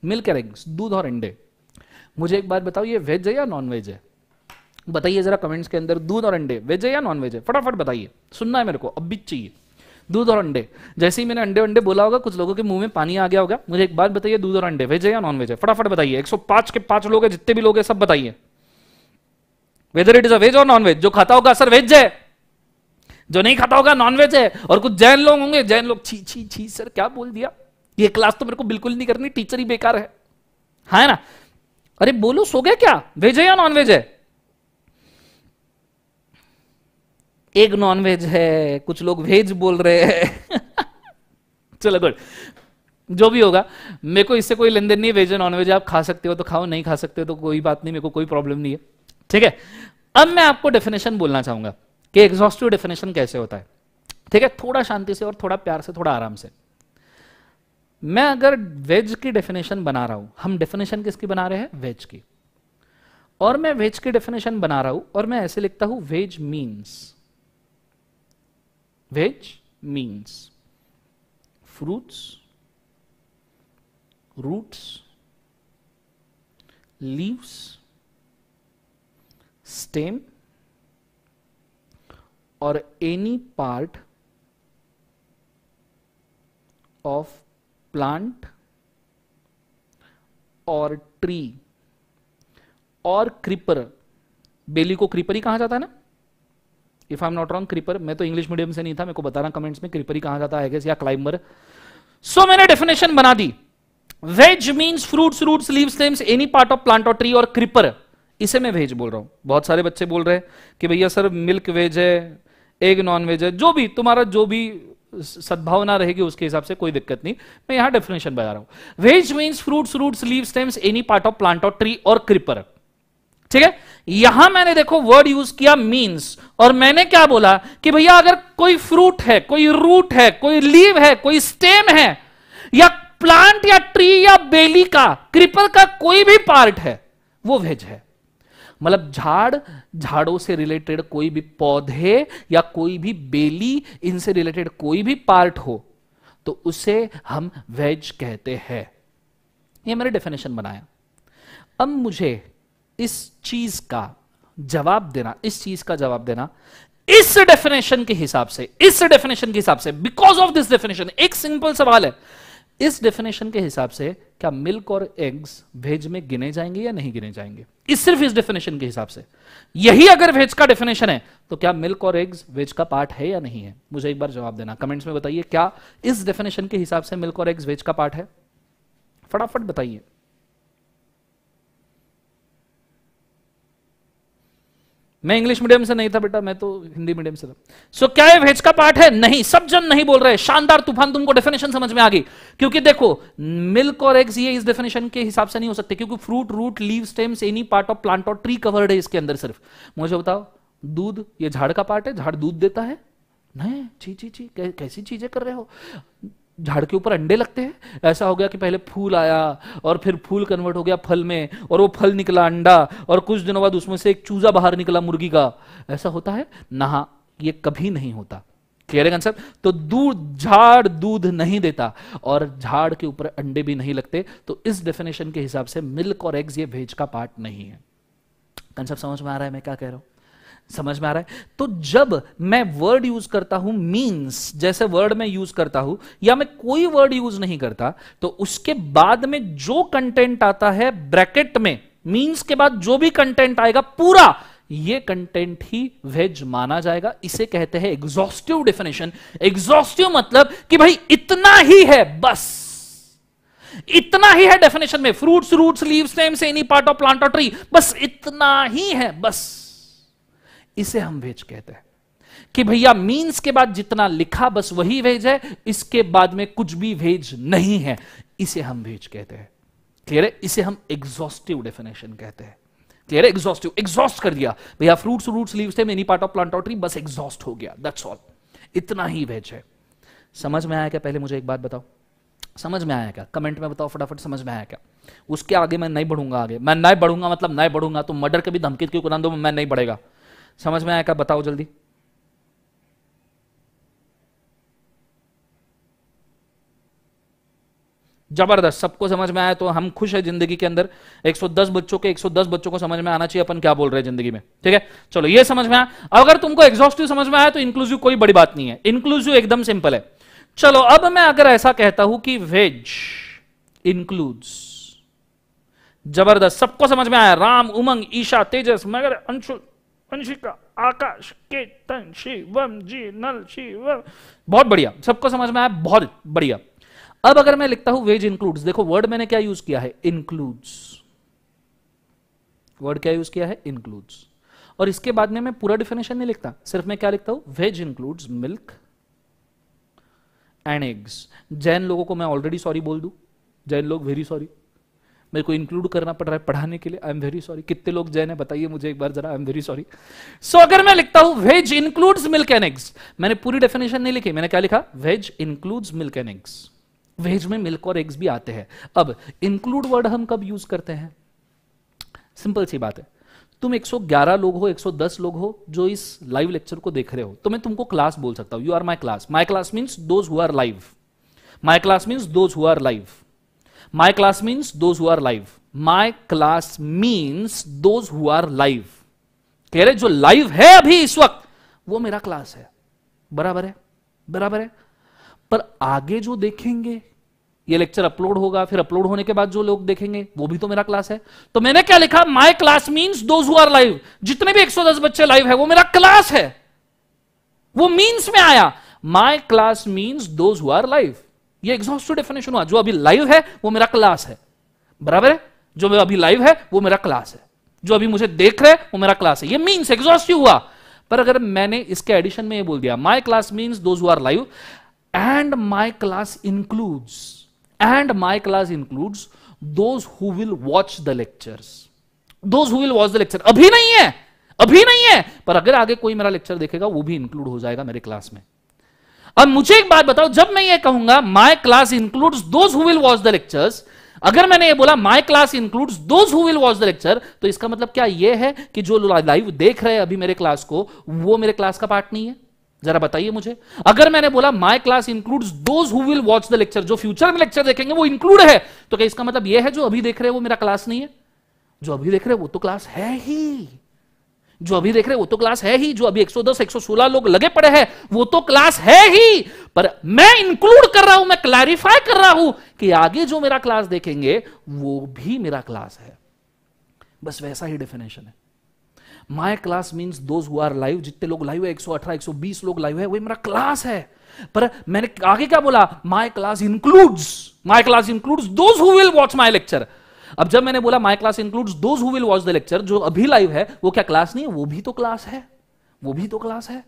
milk and eggs दूध और अंडे मुझे एक बात बताओ ये वेज है या नॉन वेज है बताइए जरा कमेंट्स के अंदर दूध और अंडे वेज है या नॉन वेज है फटाफट बताइए सुनना है मेरे को अब भी चाहिए दूध और अंडे जैसे ही मैंने अंडे अंडे बोला होगा कुछ लोगों के मुंह में पानी आ गया होगा मुझे एक बात बताइए दूध और अंडे वेज है या नॉन वेज है फटाफट बताइए 105 के पांच लोग हैं जितने भी लोग हैं सब बताइए whether it is a veg और नॉन वेज जो खाता होगा सर वेज है जो नहीं खाता होगा नॉन वेज है और कुछ जैन लोग होंगे जैन लोग छी छी छी सर क्या बोल दिया ये क्लास तो मेरे को बिल्कुल नहीं करनी टीचर ही बेकार है हाँ है ना अरे बोलो सो गया क्या वेज है या नॉन वेज है एक नॉन वेज है कुछ लोग वेज बोल रहे हैं <laughs> चलो गुड जो भी होगा मेरे को इससे कोई लेन देन नहीं वेज है नॉन वेज आप खा सकते हो तो खाओ नहीं खा सकते हो तो कोई बात नहीं मेरे को कोई प्रॉब्लम नहीं है ठीक है अब मैं आपको डेफिनेशन बोलना चाहूंगा कि एग्जॉस्टिव डेफिनेशन कैसे होता है ठीक है थोड़ा शांति से और थोड़ा प्यार से थोड़ा आराम से मैं अगर वेज की डेफिनेशन बना रहा हूं हम डेफिनेशन किसकी बना रहे हैं वेज की और मैं वेज की डेफिनेशन बना रहा हूं और मैं ऐसे लिखता हूं veg means veg means fruits roots leaves stem और एनी पार्ट ऑफ प्लांट और ट्री और क्रिपर बेली को क्रिपर ही कहा जाता है ना if I am not wrong creeper मैं तो इंग्लिश मीडियम से नहीं था मेरे को बताना कमेंट्स में क्रिपर ही कहा जाता है या क्लाइंबर सो so, मैंने डेफिनेशन बना दी veg means fruits roots leave stems any part of plant और ट्री और क्रिपर इसे मैं वेज बोल रहा हूं बहुत सारे बच्चे बोल रहे हैं कि भैया सर मिल्क वेज है एग नॉन वेज है जो भी तुम्हारा जो भी सद्भावना रहेगी उसके हिसाब से कोई दिक्कत नहीं मैं यहां डेफिनेशन बता रहा हूं veg means fruits roots leave stems any part of plant और ट्री और क्रिपर ठीक है यहां मैंने देखो वर्ड यूज किया मीन्स और मैंने क्या बोला कि भैया अगर कोई फ्रूट है कोई रूट है कोई लीव है कोई स्टेम है या प्लांट या ट्री या बेली का क्रिपर का कोई भी पार्ट है वो वेज है मतलब झाड़ झाड़ों से रिलेटेड कोई भी पौधे या कोई भी बेली इनसे रिलेटेड कोई भी पार्ट हो तो उसे हम वेज कहते हैं ये मैंने डेफिनेशन बनाया अब मुझे इस चीज का जवाब देना इस चीज का जवाब देना इस डेफिनेशन के हिसाब से इस डेफिनेशन के हिसाब से बिकॉज ऑफ दिस डेफिनेशन एक सिंपल सवाल है इस डेफिनेशन के हिसाब से क्या मिल्क और एग्स भेज में गिने जाएंगे या नहीं गिने जाएंगे इस सिर्फ इस डेफिनेशन के हिसाब से यही अगर वेज का डेफिनेशन है तो क्या मिल्क और एग्स वेज का पार्ट है या नहीं है मुझे एक बार जवाब देना कमेंट्स में बताइए क्या इस डेफिनेशन के हिसाब से मिल्क और एग्स वेज का पार्ट है फटाफट बताइए मैं इंग्लिश मीडियम से नहीं था बेटा मैं तो हिंदी मीडियम से था सो so, क्या ये वेज का पार्ट है नहीं सब जन नहीं बोल रहे शानदार तूफान तुमको डेफिनेशन समझ में आ गई क्योंकि देखो मिल्क और एग्स ये इस डेफिनेशन के हिसाब से नहीं हो सकते क्योंकि fruit root leave stems any part of plant और ट्री कवर्ड है इसके अंदर सिर्फ मुझे बताओ दूध ये झाड़ का पार्ट है झाड़ दूध देता है नहीं ची ची ची कै, कैसी चीजें कर रहे हो झाड़ के ऊपर अंडे लगते हैं ऐसा हो गया कि पहले फूल आया और फिर फूल कन्वर्ट हो गया फल में और वो फल निकला अंडा और कुछ दिनों बाद उसमें से एक चूजा बाहर निकला मुर्गी का ऐसा होता है नहा ये कभी नहीं होता क्लियर है आंसर तो दूध झाड़ दूध नहीं देता और झाड़ के ऊपर अंडे भी नहीं लगते तो इस डेफिनेशन के हिसाब से मिल्क और एग्स ये भेज का पार्ट नहीं है कंसेप्ट समझ में आ रहा है मैं क्या कह रहा हूं समझ में आ रहा है तो जब मैं वर्ड यूज करता हूं मीन्स जैसे वर्ड में यूज करता हूं या मैं कोई वर्ड यूज नहीं करता तो उसके बाद में जो कंटेंट आता है ब्रैकेट में मीन्स के बाद जो भी कंटेंट आएगा पूरा ये कंटेंट ही वेज माना जाएगा इसे कहते हैं एग्जॉस्टिव डेफिनेशन एग्जॉस्टिव मतलब कि भाई इतना ही है बस इतना ही है डेफिनेशन में fruits roots leaves name any part of plant और ट्री बस इतना ही है बस इसे हम वेज कहते हैं कि भैया मीन्स के बाद जितना लिखा बस वही वेज है इसके बाद में कुछ भी वेज नहीं है इसे हम वेज कहते हैं क्लियर है इसे हम एग्जॉस्टिव डेफिनेशन कहते हैं क्लियर है एग्जॉस्टिव एग्जॉस्ट कर दिया भैया fruits roots leave the many part of plant or tree बस एग्जॉस्ट हो गया दैट्स ऑल इतना ही वेज है समझ में आया क्या पहले मुझे एक बात बताओ समझ में आया क्या कमेंट में बताओ फटाफट समझ में आया क्या उसके आगे मैं नहीं बढ़ूंगा आगे मैं नहीं बढ़ूंगा मतलब नहीं बढ़ूंगा तो मर्डर के भी धमकी क्यों करा दो मैं नहीं बढ़ेगा समझ में आया क्या बताओ जल्दी जबरदस्त सबको समझ में आया तो हम खुश है जिंदगी के अंदर 110 बच्चों के 110 बच्चों को समझ में आना चाहिए अपन क्या बोल रहे हैं जिंदगी में ठीक है चलो ये समझ में आया अगर तुमको एग्जॉस्टिव समझ में आया तो इंक्लूसिव कोई बड़ी बात नहीं है इंक्लूसिव एकदम सिंपल है चलो अब मैं अगर ऐसा कहता हूं कि वेज इंक्लूड्स जबरदस्त सबको समझ में आया राम उमंग ईशा तेजस मगर अंशुल वंशिका आकाश के तन शिवम जी नल शिवम बहुत बढ़िया सबको समझ में आया बहुत बढ़िया अब अगर मैं लिखता हूं वेज इंक्लूड्स देखो वर्ड मैंने क्या यूज किया है इंक्लूड्स वर्ड क्या यूज किया है इंक्लूड्स और इसके बाद में मैं पूरा डिफिनेशन नहीं लिखता सिर्फ मैं क्या लिखता हूं veg includes milk and eggs Jain लोगों को मैं ऑलरेडी सॉरी बोल दू जैन लोग वेरी सॉरी मेरे को इंक्लूड करना पड़ रहा है पढ़ाने के लिए आई एम वेरी सॉरी कितने लोग जैन है बताइए मुझे एक बार जरा I am very sorry so अगर मैं लिखता हूं veg includes milk and eggs मैंने पूरी डेफिनेशन नहीं लिखी मैंने क्या लिखा veg includes milk and eggs veg में मिल्क और एग्स भी आते हैं अब इंक्लूड वर्ड हम कब यूज करते हैं सिंपल सी बात है तुम 111 लोग हो 110 लोग हो जो इस लाइव लेक्चर को देख रहे हो तो मैं तुमको क्लास बोल सकता हूं you are my class my class means those who are live my class means those who are live my class means those who are live my class means those those live कह रहे जो live है अभी इस वक्त वो मेरा class है बराबर है बराबर है पर आगे जो देखेंगे ये लेक्चर अपलोड होगा फिर अपलोड होने के बाद जो लोग देखेंगे वो भी तो मेरा क्लास है तो मैंने क्या लिखा my class means those who are live जितने भी 110 बच्चे लाइव है वो मेरा क्लास है वो मींस में आया my class means those who are live ये एग्जॉस्टिव डेफिनेशन हुआ जो अभी लाइव है वो मेरा क्लास है बराबर है जो अभी लाइव है वो मेरा क्लास है जो अभी मुझे देख रहे वो मेरा क्लास है ये मीन्स एग्जॉस्टिव हुआ पर अगर मैंने इसके एडिशन में ये बोल दिया my class means those are live and my class includes and my class includes those who will watch the lectures those who will watch the lecture अभी नहीं है अभी नहीं है पर अगर आगे कोई मेरा लेक्चर देखेगा वो भी इंक्लूड हो जाएगा मेरे क्लास में अब मुझे एक बात बताओ जब मैं ये कहूंगा my class includes those who will watch the lectures अगर मैंने ये बोला my class includes those who will watch the lecture तो इसका मतलब क्या ये है कि जो लाइव देख रहे हैं अभी मेरे क्लास को वो मेरे क्लास का पार्ट नहीं है जरा बताइए मुझे अगर मैंने बोला my class includes those who will watch the lecture जो फ्यूचर में लेक्चर देखेंगे वो इंक्लूड है तो क्या इसका मतलब यह है जो अभी देख रहे हैं वो मेरा क्लास नहीं है जो अभी देख रहे हैं वो तो क्लास है ही जो अभी देख रहे वो तो क्लास है ही जो अभी 110 116 लोग लगे पड़े हैं वो तो क्लास है ही पर मैं इंक्लूड कर रहा हूं मैं क्लैरिफाई कर रहा हूं कि आगे जो मेरा क्लास देखेंगे वो भी मेरा क्लास है बस वैसा ही डेफिनेशन है my class means those who are live जितने लोग लाइव है 118 120 लोग लाइव है वो मेरा क्लास है पर मैंने आगे क्या बोला my class includes my class includes those who will watch my lecture अब जब मैंने बोला my class includes those who will watch the lecture जो अभी लाइव है वो क्या क्लास नहीं है वो भी तो क्लास है वो भी तो क्लास है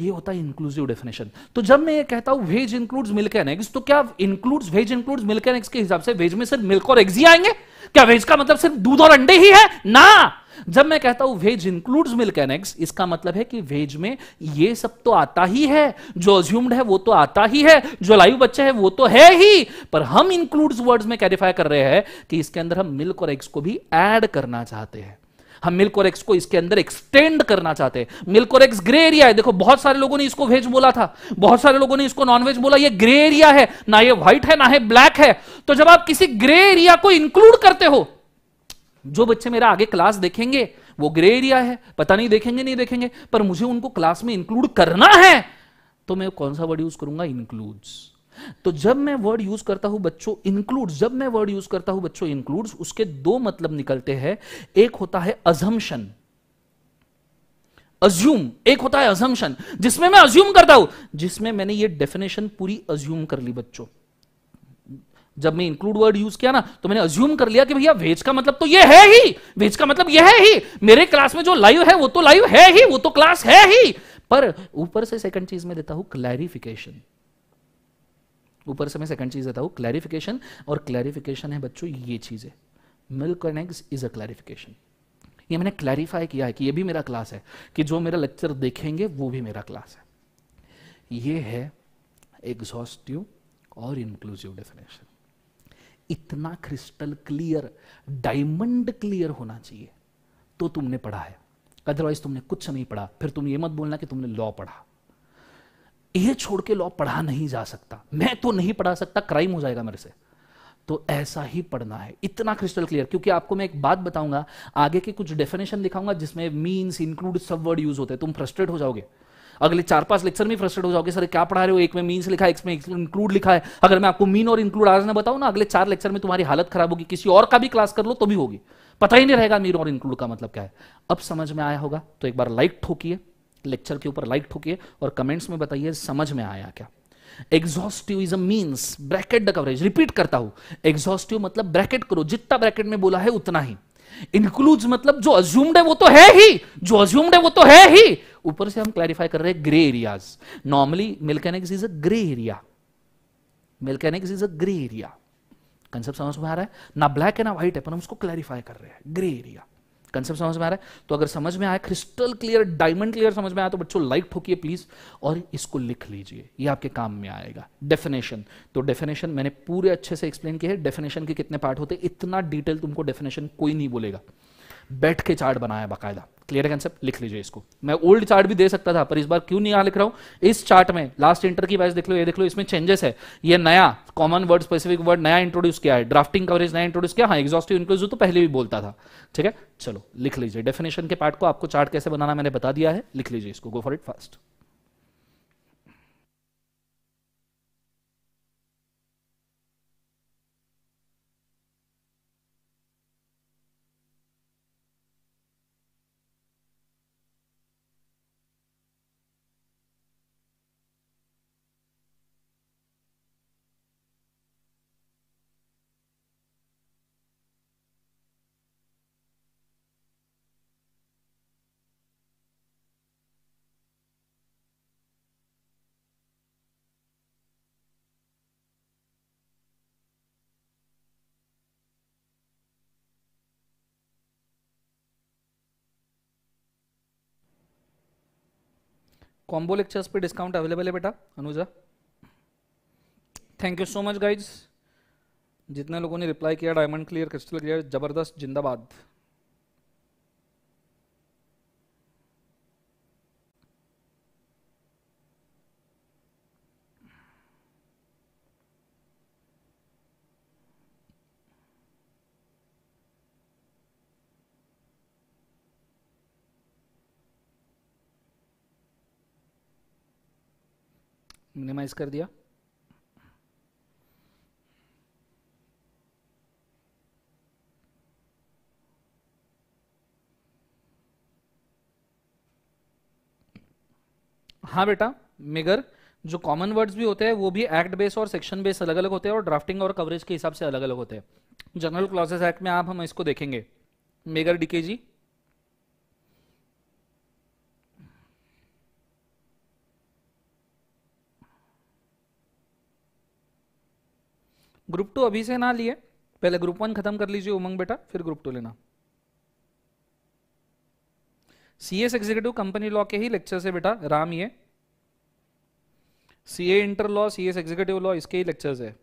ये होता है इंक्लूसिव डेफिनेशन तो जब मैं ये कहता हूं veg includes milk and eggs तो क्या includes veg includes milk and eggs के हिसाब से वेज में सिर्फ मिल्क और एग्जी ही आएंगे क्या वेज का मतलब सिर्फ दूध और अंडे ही है ना जब मैं कहता हूं वेज इंक्लूड्स मिल्क एनेक्स इसका मतलब है कि वेज में ये सब तो आता ही है जो अज्यूम्ड है वो तो आता ही है जो लाइव बच्चा है वो तो है ही पर हम इंक्लूड्स वर्ड्स में कैरिफाई कर रहे हैं कि इसके अंदर हम मिल्क और एग्स को भी ऐड करना चाहते हैं हम मिल्क और एक्स को इसके अंदर एक्सटेंड करना चाहते हैं मिल्क और एक्स ग्रे एरिया है देखो बहुत सारे लोगों ने इसको वेज बोला था बहुत सारे लोगों ने इसको नॉन वेज बोला ये ग्रे एरिया है ना ये व्हाइट है ना है ब्लैक है तो जब आप किसी ग्रे एरिया को इंक्लूड करते हो जो बच्चे मेरा आगे क्लास देखेंगे वो ग्रे एरिया है पता नहीं देखेंगे नहीं देखेंगे पर मुझे उनको क्लास में इंक्लूड करना है तो मैं कौन सा वर्ड यूज करूंगा इंक्लूड्स तो जब मैं वर्ड यूज करता हूं बच्चों इंक्लूड्स जब मैं वर्ड यूज करता हूं बच्चों इंक्लूड्स उसके दो मतलब निकलते हैं एक होता है अजम्पन अज्यूम एक होता है अजम्पन जिसमें मैं अज्यूम करता हूं जिसमें मैंने ये डेफिनेशन पूरी अज्यूम कर ली बच्चों जब मैं इंक्लूड वर्ड यूज किया ना तो मैंने अज्यूम कर लिया कि भैया वेज का मतलब तो ये है ही वेज का मतलब ये है ही मेरे क्लास में जो लाइव है वो तो लाइव है ही वो तो क्लास है ही पर ऊपर से सेकंड चीज में देता हूं क्लैरिफिकेशन ऊपर से मैं सेकंड चीज देता हूं क्लैरिफिकेशन और क्लैरिफिकेशन है बच्चों ये चीज है milk and eggs is a clarification ये मैंने क्लैरिफाई किया है कि ये भी मेरा क्लास है कि जो मेरा लेक्चर देखेंगे वो भी मेरा क्लास है ये है एग्जॉस्टिव और इंक्लूसिव डेफिनेशन इतना क्रिस्टल क्लियर डायमंड क्लियर होना चाहिए तो तुमने पढ़ा है अदरवाइज तुमने कुछ नहीं पढ़ा फिर तुम ये मत बोलना कि तुमने लॉ पढ़ा यह छोड़ के लॉ पढ़ा नहीं जा सकता मैं तो नहीं पढ़ा सकता क्राइम हो जाएगा मेरे से तो ऐसा ही पढ़ना है इतना क्रिस्टल क्लियर क्योंकि आपको मैं एक बात बताऊंगा आगे के कुछ डेफिनेशन दिखाऊंगा जिसमें मीन्स इंक्लूड सब वर्ड यूज होते हैं तुम फ्रस्ट्रेट हो जाओगे अगले चार पांच लेक्चर में फ्रस्ट्रेट हो जाओगे सर क्या पढ़ा रहे हो एक में मीन लिखा है एक में इंक्लूड लिखा है अगर मैं आपको मीन और इंक्लूड आज ना बताऊँ ना अगले चार लेक्चर में तुम्हारी हालत खराब होगी किसी और का भी क्लास कर लो तो भी होगी पता ही नहीं रहेगा मीन और इंक्लूड का मतलब क्या है अब समझ में आया होगा तो एक बार लाइक ठोकिए लेक्चर के ऊपर लाइक ठोकिए और कमेंट्स में बताइए समझ में आया क्या exhaustive is as bracket the coverage repeat करता हूं एग्जॉस्टिव मतलब ब्रैकेट करो जितना ब्रैकेट में बोला है उतना ही इंक्लूड्स मतलब जो अज्यूम्ड है वो तो है ही जो अज्यूम्ड है वो तो है ही ऊपर से हम क्लैरिफाई कर रहे हैं grey areas normally milk and eggs is a grey area milk and eggs is a grey area concept समझ में आ रहा है ना ब्लैक है ना व्हाइट है पर हम उसको क्लैरिफाई कर रहे हैं ग्रे एरिया कंसेप्ट समझ में आ रहा है तो अगर समझ में आया क्रिस्टल क्लियर डायमंड क्लियर समझ में आया तो बच्चों लाइक ठोकिए प्लीज और इसको लिख लीजिए ये आपके काम में आएगा डेफिनेशन तो डेफिनेशन मैंने पूरे अच्छे से एक्सप्लेन किया है डेफिनेशन के कितने पार्ट होते इतना डिटेल तुमको डेफिनेशन कोई नहीं बोलेगा बैठ के चार्ट बनाया बाकायदा क्लियर कंसेप्ट लिख लीजिए इसको मैं ओल्ड चार्ट भी दे सकता था पर इस बार क्यों नहीं यहां लिख रहा हूं इस चार्ट में लास्ट इंटर की वाइज देख लो ये देख लो इसमें चेंजेस है ये नया कॉमन वर्ड स्पेसिफिक वर्ड नया इंट्रोड्यूस किया है ड्राफ्टिंग कवरेज नया इंट्रोड्यूस किया हाँ एग्जॉस्टिव इंक्लूज तो पहले भी बोलता था ठीक है चलो लिख लीजिए डेफिनेशन के पार्ट को आपको चार्ट कैसे बनाना मैंने बता दिया है लिख लीजिए इसको go for it fast combo lectures पे डिस्काउंट अवेलेबल है बेटा Anuja thank you so much guys जितने लोगों ने रिप्लाई किया डायमंड क्लियर क्रिस्टल क्लियर जबरदस्त जिंदाबाद मिनिमाइज कर दिया हाँ बेटा मेगर जो कॉमन वर्ड्स भी होते हैं वो भी एक्ट बेस और सेक्शन बेस अलग अलग होते हैं और ड्राफ्टिंग और कवरेज के हिसाब से अलग अलग होते हैं जनरल क्लॉजेस एक्ट में आप हम इसको देखेंगे मेगर डीकेजी ग्रुप टू अभी से ना लिए पहले ग्रुप वन खत्म कर लीजिए उमंग बेटा फिर ग्रुप टू लेना सीएस एग्जीक्यूटिव कंपनी लॉ के ही लेक्चर से बेटा राम ये CA inter law CS executive law इसके ही लेक्चर्स है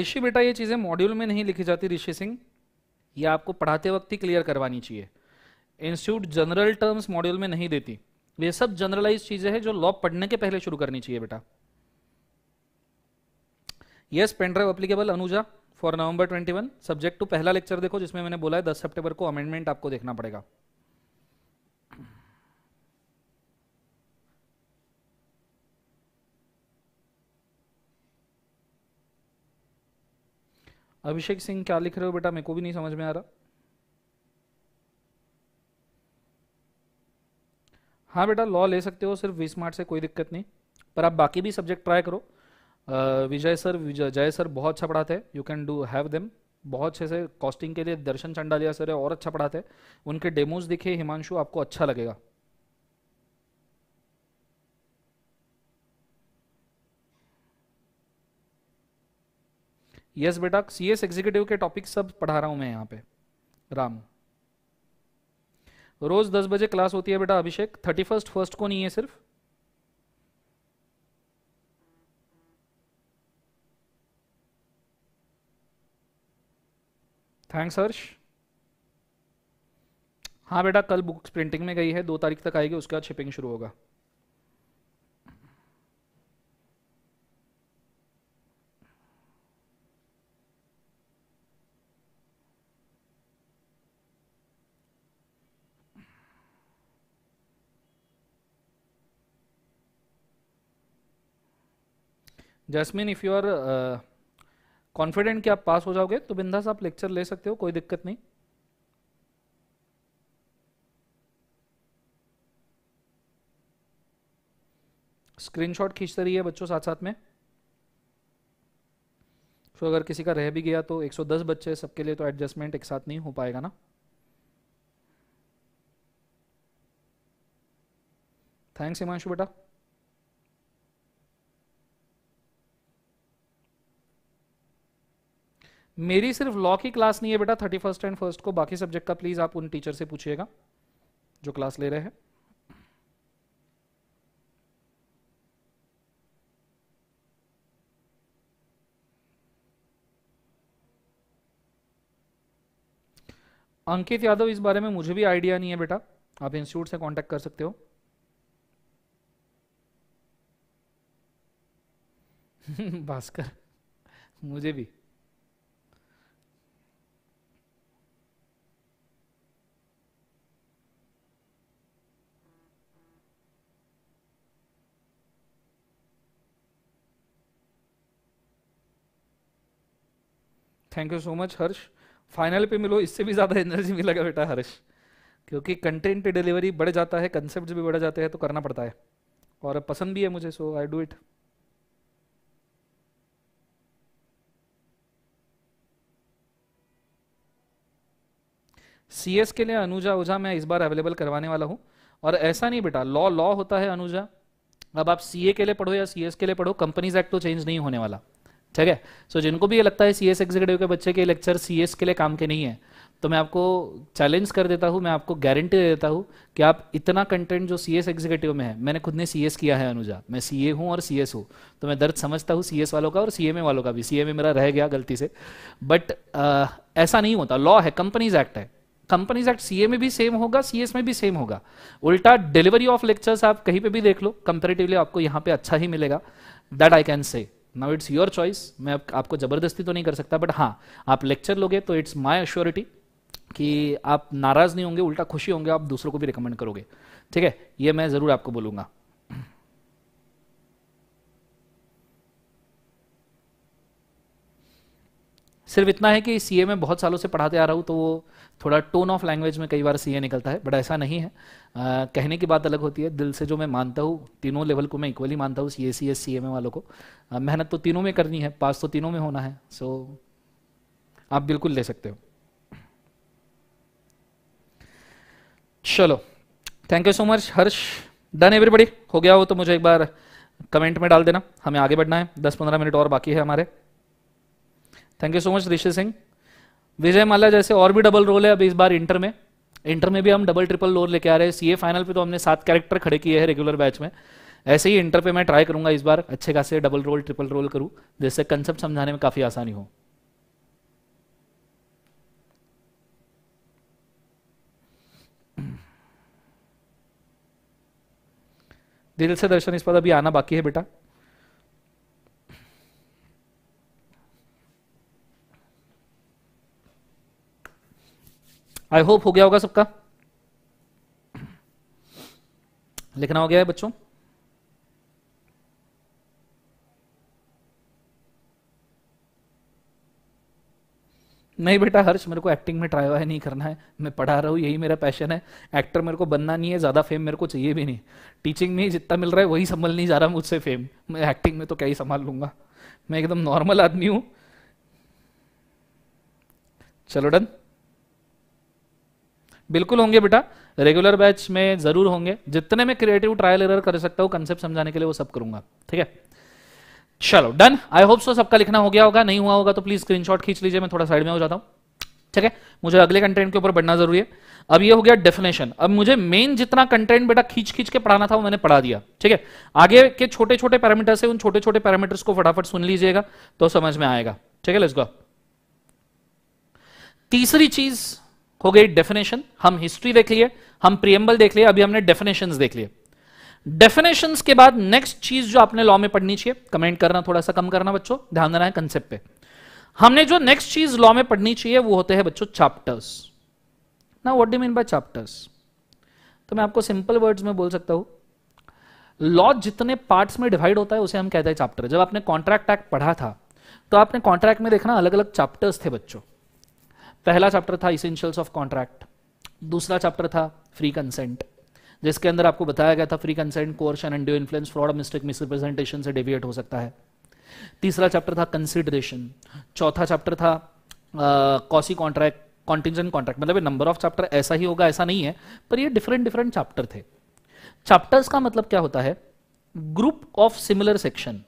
ऋषि बेटा ये चीजें मॉड्यूल में नहीं लिखी जाती ऋषि सिंह ये आपको पढ़ाते वक्त ही क्लियर करवानी चाहिए इंस्टीट्यूट जनरल टर्म्स मॉड्यूल में नहीं देती ये सब जनरलाइज चीजें हैं जो लॉ पढ़ने के पहले शुरू करनी चाहिए बेटा yes pen drive applicable Anuja for November 21 subject to पहला लेक्चर देखो जिसमें मैंने बोला है 10 सितंबर को अमेंडमेंट आपको देखना पड़ेगा अभिषेक सिंह क्या लिख रहे हो बेटा मेरे को भी नहीं समझ में आ रहा हाँ बेटा लॉ ले सकते हो सिर्फ बीस मार्ट से कोई दिक्कत नहीं पर आप बाकी भी सब्जेक्ट ट्राई करो विजय सर जय सर बहुत अच्छा पढ़ाते हैं you can do have them बहुत अच्छे से कॉस्टिंग के लिए दर्शन चंडालिया सर है और अच्छा पढ़ाते हैं उनके डेमोज दिखे हिमांशु आपको अच्छा लगेगा यस बेटा सी एस एग्जीक्यूटिव के टॉपिक सब पढ़ा रहा हूं मैं यहाँ पे राम रोज दस बजे क्लास होती है बेटा अभिषेक थर्टी फर्स्ट फर्स्ट को नहीं है सिर्फ थैंक्स हर्ष हाँ बेटा कल बुक्स प्रिंटिंग में गई है दो तारीख तक आएगी उसके बाद शिपिंग शुरू होगा Jasmine if you are confident कि आप पास हो जाओगे तो बिंदास आप लेक्चर ले सकते हो कोई दिक्कत नहीं स्क्रीनशॉट खींचते रहिए बच्चों साथ साथ में सो अगर किसी का रह भी गया तो 110 बच्चे सबके लिए तो एडजस्टमेंट एक साथ नहीं हो पाएगा ना थैंक्स हिमांशु बेटा मेरी सिर्फ लॉ की क्लास नहीं है बेटा थर्टी फर्स्ट एंड फर्स्ट को बाकी सब्जेक्ट का प्लीज आप उन टीचर से पूछिएगा जो क्लास ले रहे हैं अंकित यादव इस बारे में मुझे भी आइडिया नहीं है बेटा आप इंस्टीट्यूट से कांटेक्ट कर सकते हो <laughs> भास्कर मुझे भी thank you so much Harsh final पे मिलो इससे भी ज़्यादा एनर्जी मिलेगा बेटा हर्ष क्योंकि कंटेंट डिलीवरी बढ़ जाता है कंसेप्ट भी बढ़ जाते हैं तो करना पड़ता है और पसंद भी है मुझे so I do it C S के लिए अनुजा ओझा मैं इस बार अवेलेबल करवाने वाला हूँ और ऐसा नहीं बेटा लॉ लॉ होता है अनुजा अब आप सी ए के लिए पढ़ो या सीएस के लिए पढ़ो कंपनीज एक्ट तो चेंज नहीं होने वाला ठीक है सो जिनको भी ये लगता है सी एस एग्जीक्यूटिव के बच्चे के लेक्चर सी एस के लिए काम के नहीं है तो मैं आपको चैलेंज कर देता हूँ मैं आपको गारंटी दे देता हूँ कि आप इतना कंटेंट जो सी एस एग्जीक्यूटिव में है मैंने खुद ने सी एस किया है अनुजा मैं सी ए हूँ और सी एस हूँ तो मैं दर्द समझता हूँ सी एस वालों का और सी एम ए वालों का भी सी ए में मेरा रह गया गलती से बट ऐसा नहीं होता लॉ है कंपनीज एक्ट है कंपनीज एक्ट सीए में भी सेम होगा सीएस में भी सेम होगा उल्टा डिलीवरी ऑफ लेक्चर्स आप कहीं पे भी देख लो कंपेरेटिवली आपको यहाँ पे अच्छा ही मिलेगा that I can say now it's your choice मैं आप, आपको ज़बरदस्ती तो नहीं कर सकता बट हाँ आप लेक्चर लोगे तो इट्स माई अश्योरिटी कि आप नाराज़ नहीं होंगे उल्टा खुशी होंगे आप दूसरों को भी रिकमेंड करोगे ठीक है ये मैं ज़रूर आपको बोलूंगा सिर्फ इतना है कि सी में बहुत सालों से पढ़ाते आ रहा हूँ तो वो थोड़ा टोन ऑफ लैंग्वेज में कई बार सी निकलता है बट ऐसा नहीं है आ, कहने की बात अलग होती है दिल से जो मैं मानता हूँ तीनों लेवल को मैं इक्वली मानता हूँ सी ए सी एस सी वालों को मेहनत तो तीनों में करनी है पास तो तीनों में होना है सो आप बिल्कुल ले सकते हो चलो thank you so much Harsh done everybody हो गया हो तो मुझे एक बार कमेंट में डाल देना हमें आगे बढ़ना है दस पंद्रह मिनट और बाकी है हमारे thank you so much Rishi Singh Vijay Mala जैसे और भी डबल रोल है अभी इस बार इंटर में इंटर में भी हम डबल ट्रिपल रोल लेके आ रहे हैं सीए फाइनल पे तो हमने सात कैरेक्टर खड़े किए हैं रेगुलर बैच में ऐसे ही इंटर पे मैं ट्राई करूंगा इस बार अच्छे खासे डबल रोल ट्रिपल रोल करूं जिससे कंसेप्ट समझाने में काफ़ी आसानी हो दिल से दर्शन इस पर अभी आना बाकी है बेटा आई होप हो गया होगा सबका लिखना हो गया है बच्चों नहीं बेटा हर्ष मेरे को एक्टिंग में ट्राई वाई नहीं करना है मैं पढ़ा रहा हूँ यही मेरा पैशन है एक्टर मेरे को बनना नहीं है ज़्यादा फेम मेरे को चाहिए भी नहीं टीचिंग में ही जितना मिल रहा है वही संभल नहीं जा रहा मुझसे फेम मैं एक्टिंग में तो क्या ही संभाल लूंगा मैं एकदम नॉर्मल आदमी हूँ चलो डन बिल्कुल होंगे बेटा रेगुलर बैच में जरूर होंगे जितने में क्रिएटिव ट्रायल एरर कर सकता हूं कंसेप्ट समझाने के लिए वो सब करूंगा ठीक है चलो डन आई होप सो सबका लिखना हो गया होगा नहीं हुआ होगा तो प्लीज स्क्रीनशॉट खींच लीजिए मैं थोड़ा साइड में हो जाता हूं ठीक है मुझे अगले कंटेंट के ऊपर बढ़ना जरूरी है अब ये हो गया डेफिनेशन अब मुझे मेन जितना कंटेंट बेटा खींच खींच के पढ़ाना था वो मैंने पढ़ा दिया ठीक है आगे के छोटे छोटे पैरामीटर्स है उन छोटे छोटे पैरामीटर्स को फटाफट सुन लीजिएगा तो समझ में आएगा ठीक है लेट्स गो तीसरी चीज हो गई डेफिनेशन हम हिस्ट्री देख लिए हम प्रियम्बल देख लिए अभी हमने डेफिनेशन देख लिए डेफिनेशन के बाद नेक्स्ट चीज जो आपने लॉ में पढ़नी चाहिए कमेंट करना थोड़ा सा कम करना बच्चों ध्यान देना है कंसेप्ट पे हमने जो नेक्स्ट चीज लॉ में पढ़नी चाहिए वो होते हैं बच्चों चैप्टर्स ना what do mean by chapters तो मैं आपको सिंपल वर्ड्स में बोल सकता हूं लॉ जितने पार्ट्स में डिवाइड होता है उसे हम कहते हैं चैप्टर जब आपने कॉन्ट्रैक्ट एक्ट पढ़ा था तो आपने कॉन्ट्रैक्ट में देखना अलग अलग चैप्टर्स थे बच्चों पहला चैप्टर था इसेंशियल्स ऑफ कॉन्ट्रैक्ट दूसरा चैप्टर था फ्री कंसेंट जिसके अंदर आपको बताया गया था free consent coerce and due influence fraud mistake misrepresentation से डेविएट हो सकता है तीसरा चैप्टर था कंसिडरेशन चौथा चैप्टर था कॉसी कॉन्ट्रैक्ट कॉन्टिजेंट कॉन्ट्रैक्ट मतलब नंबर ऑफ चैप्टर ऐसा ही होगा ऐसा नहीं है पर ये डिफरेंट डिफरेंट चैप्टर थे चैप्टर्स का मतलब क्या होता है group of similar section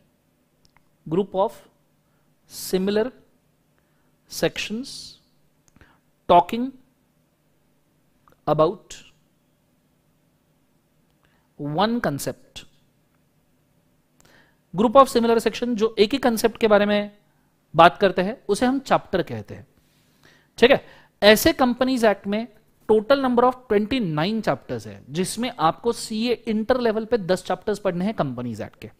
group of similar sections talking about one concept group of similar section जो एक ही कंसेप्ट के बारे में बात करते हैं उसे हम चैप्टर कहते हैं ठीक है ऐसे कंपनीज एक्ट में टोटल नंबर ऑफ 29 चैप्टर्स है जिसमें आपको सीए इंटर लेवल पे 10 चैप्टर्स पढ़ने हैं कंपनीज एक्ट के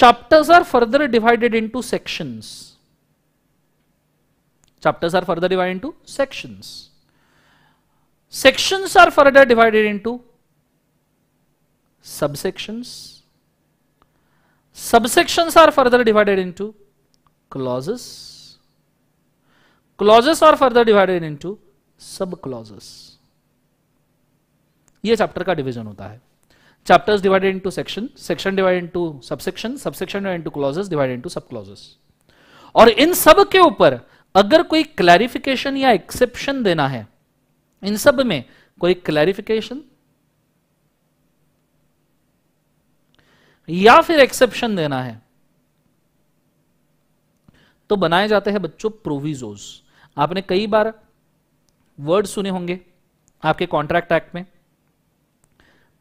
chapters are further divided into sections Chapters are further divided into sections. Sections are further divided into subsections. Subsections are further divided into clauses. Clauses are further divided into sub clauses ये chapter का division होता है chapters divided into section section divided into subsection subsection divided into clauses divided into sub clauses और इन सब के ऊपर अगर कोई क्लैरिफिकेशन या एक्सेप्शन देना है इन सब में कोई क्लैरिफिकेशन या फिर एक्सेप्शन देना है तो बनाए जाते हैं बच्चों प्रोविजोज आपने कई बार वर्ड सुने होंगे आपके कॉन्ट्रैक्ट एक्ट में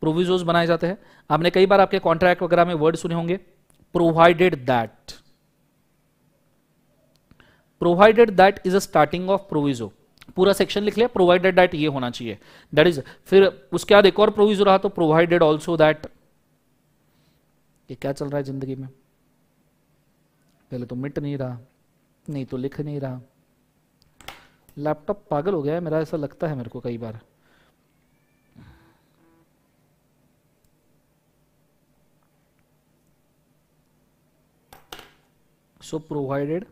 प्रोविजोज बनाए जाते हैं आपने कई बार आपके कॉन्ट्रैक्ट वगैरह में वर्ड सुने होंगे provided that provided that is a starting of proviso पूरा सेक्शन लिख लिया प्रोवाइडेड दैट ये होना चाहिए दैट इज फिर उसके बाद एक और प्रोविजो रहा तो प्रोवाइडेड ऑल्सो दैट ये क्या चल रहा है जिंदगी में पहले तो मिट नहीं रहा नहीं तो लिख नहीं रहा लैपटॉप पागल हो गया है मेरा ऐसा लगता है मेरे को कई बार so प्रोवाइडेड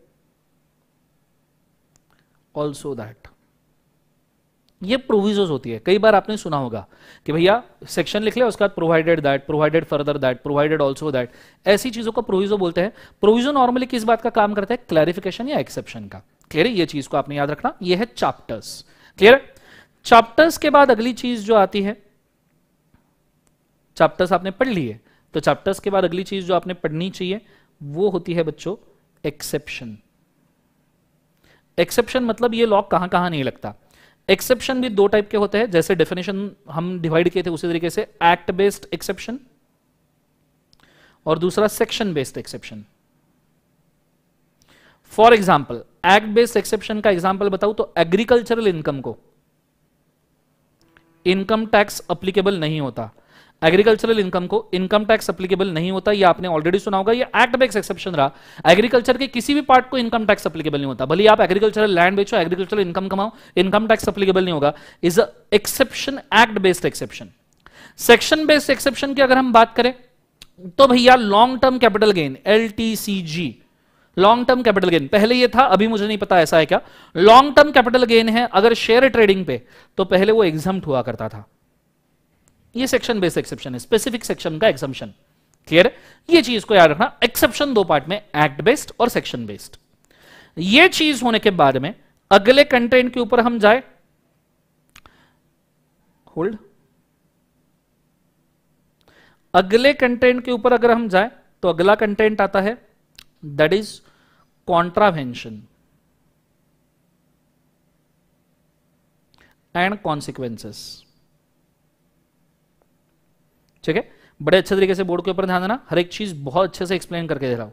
ऑल्सो दैट ये प्रोविजोज होती है कई बार आपने सुना होगा कि भैया सेक्शन लिख लिया उसके बाद provided that provided further that provided also that ऐसी चीजों को प्रोविजो बोलते हैं प्रोविजो नॉर्मली किस बात का काम करता है क्लैरिफिकेशन या एक्सेप्शन का क्लियर ये चीज को आपने याद रखना ये है चैप्टर्स क्लियर चैप्टर्स के बाद अगली चीज जो आती है चैप्टर्स आपने पढ़ लिए तो चैप्टर्स के बाद अगली चीज जो आपने पढ़नी चाहिए वो होती है बच्चों एक्सेप्शन एक्सेप्शन मतलब ये लॉक कहां कहां नहीं लगता एक्सेप्शन भी दो टाइप के होते हैं जैसे डेफिनेशन हम डिवाइड किए थे उसी तरीके से एक्ट बेस्ड एक्सेप्शन और दूसरा section based exception for example act based exception का एग्जाम्पल बताऊं तो एग्रीकल्चरल इनकम को इनकम टैक्स अप्लीकेबल नहीं होता एग्रीकल्चरल इनकम को इनकम टैक्स अप्लीकेबल नहीं होता ये आपने ऑलरेडी सुना होगा ये एक्ट में एक एक्सेप्शन रहा एग्रीकल्चर के किसी भी पार्ट को इनकम टैक्स अप्लीकेबल नहीं होता भले आप एग्रीकल्चरल लैंड बेचो एग्रीकल्चरल इनकम कमाओ इनकम टैक्स अप्लीकेबल नहीं होगा is a exception act based exception section based exception की अगर हम बात करें तो भैया long term capital gain L long term capital gain पहले ये था अभी मुझे नहीं पता ऐसा है क्या लॉन्ग टर्म कैपिटल गेन है अगर शेयर ट्रेडिंग पे तो पहले वो एग्जाम हुआ करता था ये सेक्शन बेस्ड एक्सेप्शन है स्पेसिफिक सेक्शन का एक्सेप्शन क्लियर ये चीज को याद रखना एक्सेप्शन दो पार्ट में एक्ट बेस्ड और सेक्शन बेस्ड ये चीज होने के बाद में अगले कंटेंट के ऊपर हम जाए होल्ड अगले कंटेंट के ऊपर अगर हम जाए तो अगला कंटेंट आता है that is contravention and consequences ठीक है बड़े अच्छे तरीके से बोर्ड के ऊपर ध्यान देना हर एक चीज बहुत अच्छे से एक्सप्लेन करके दे रहा हूं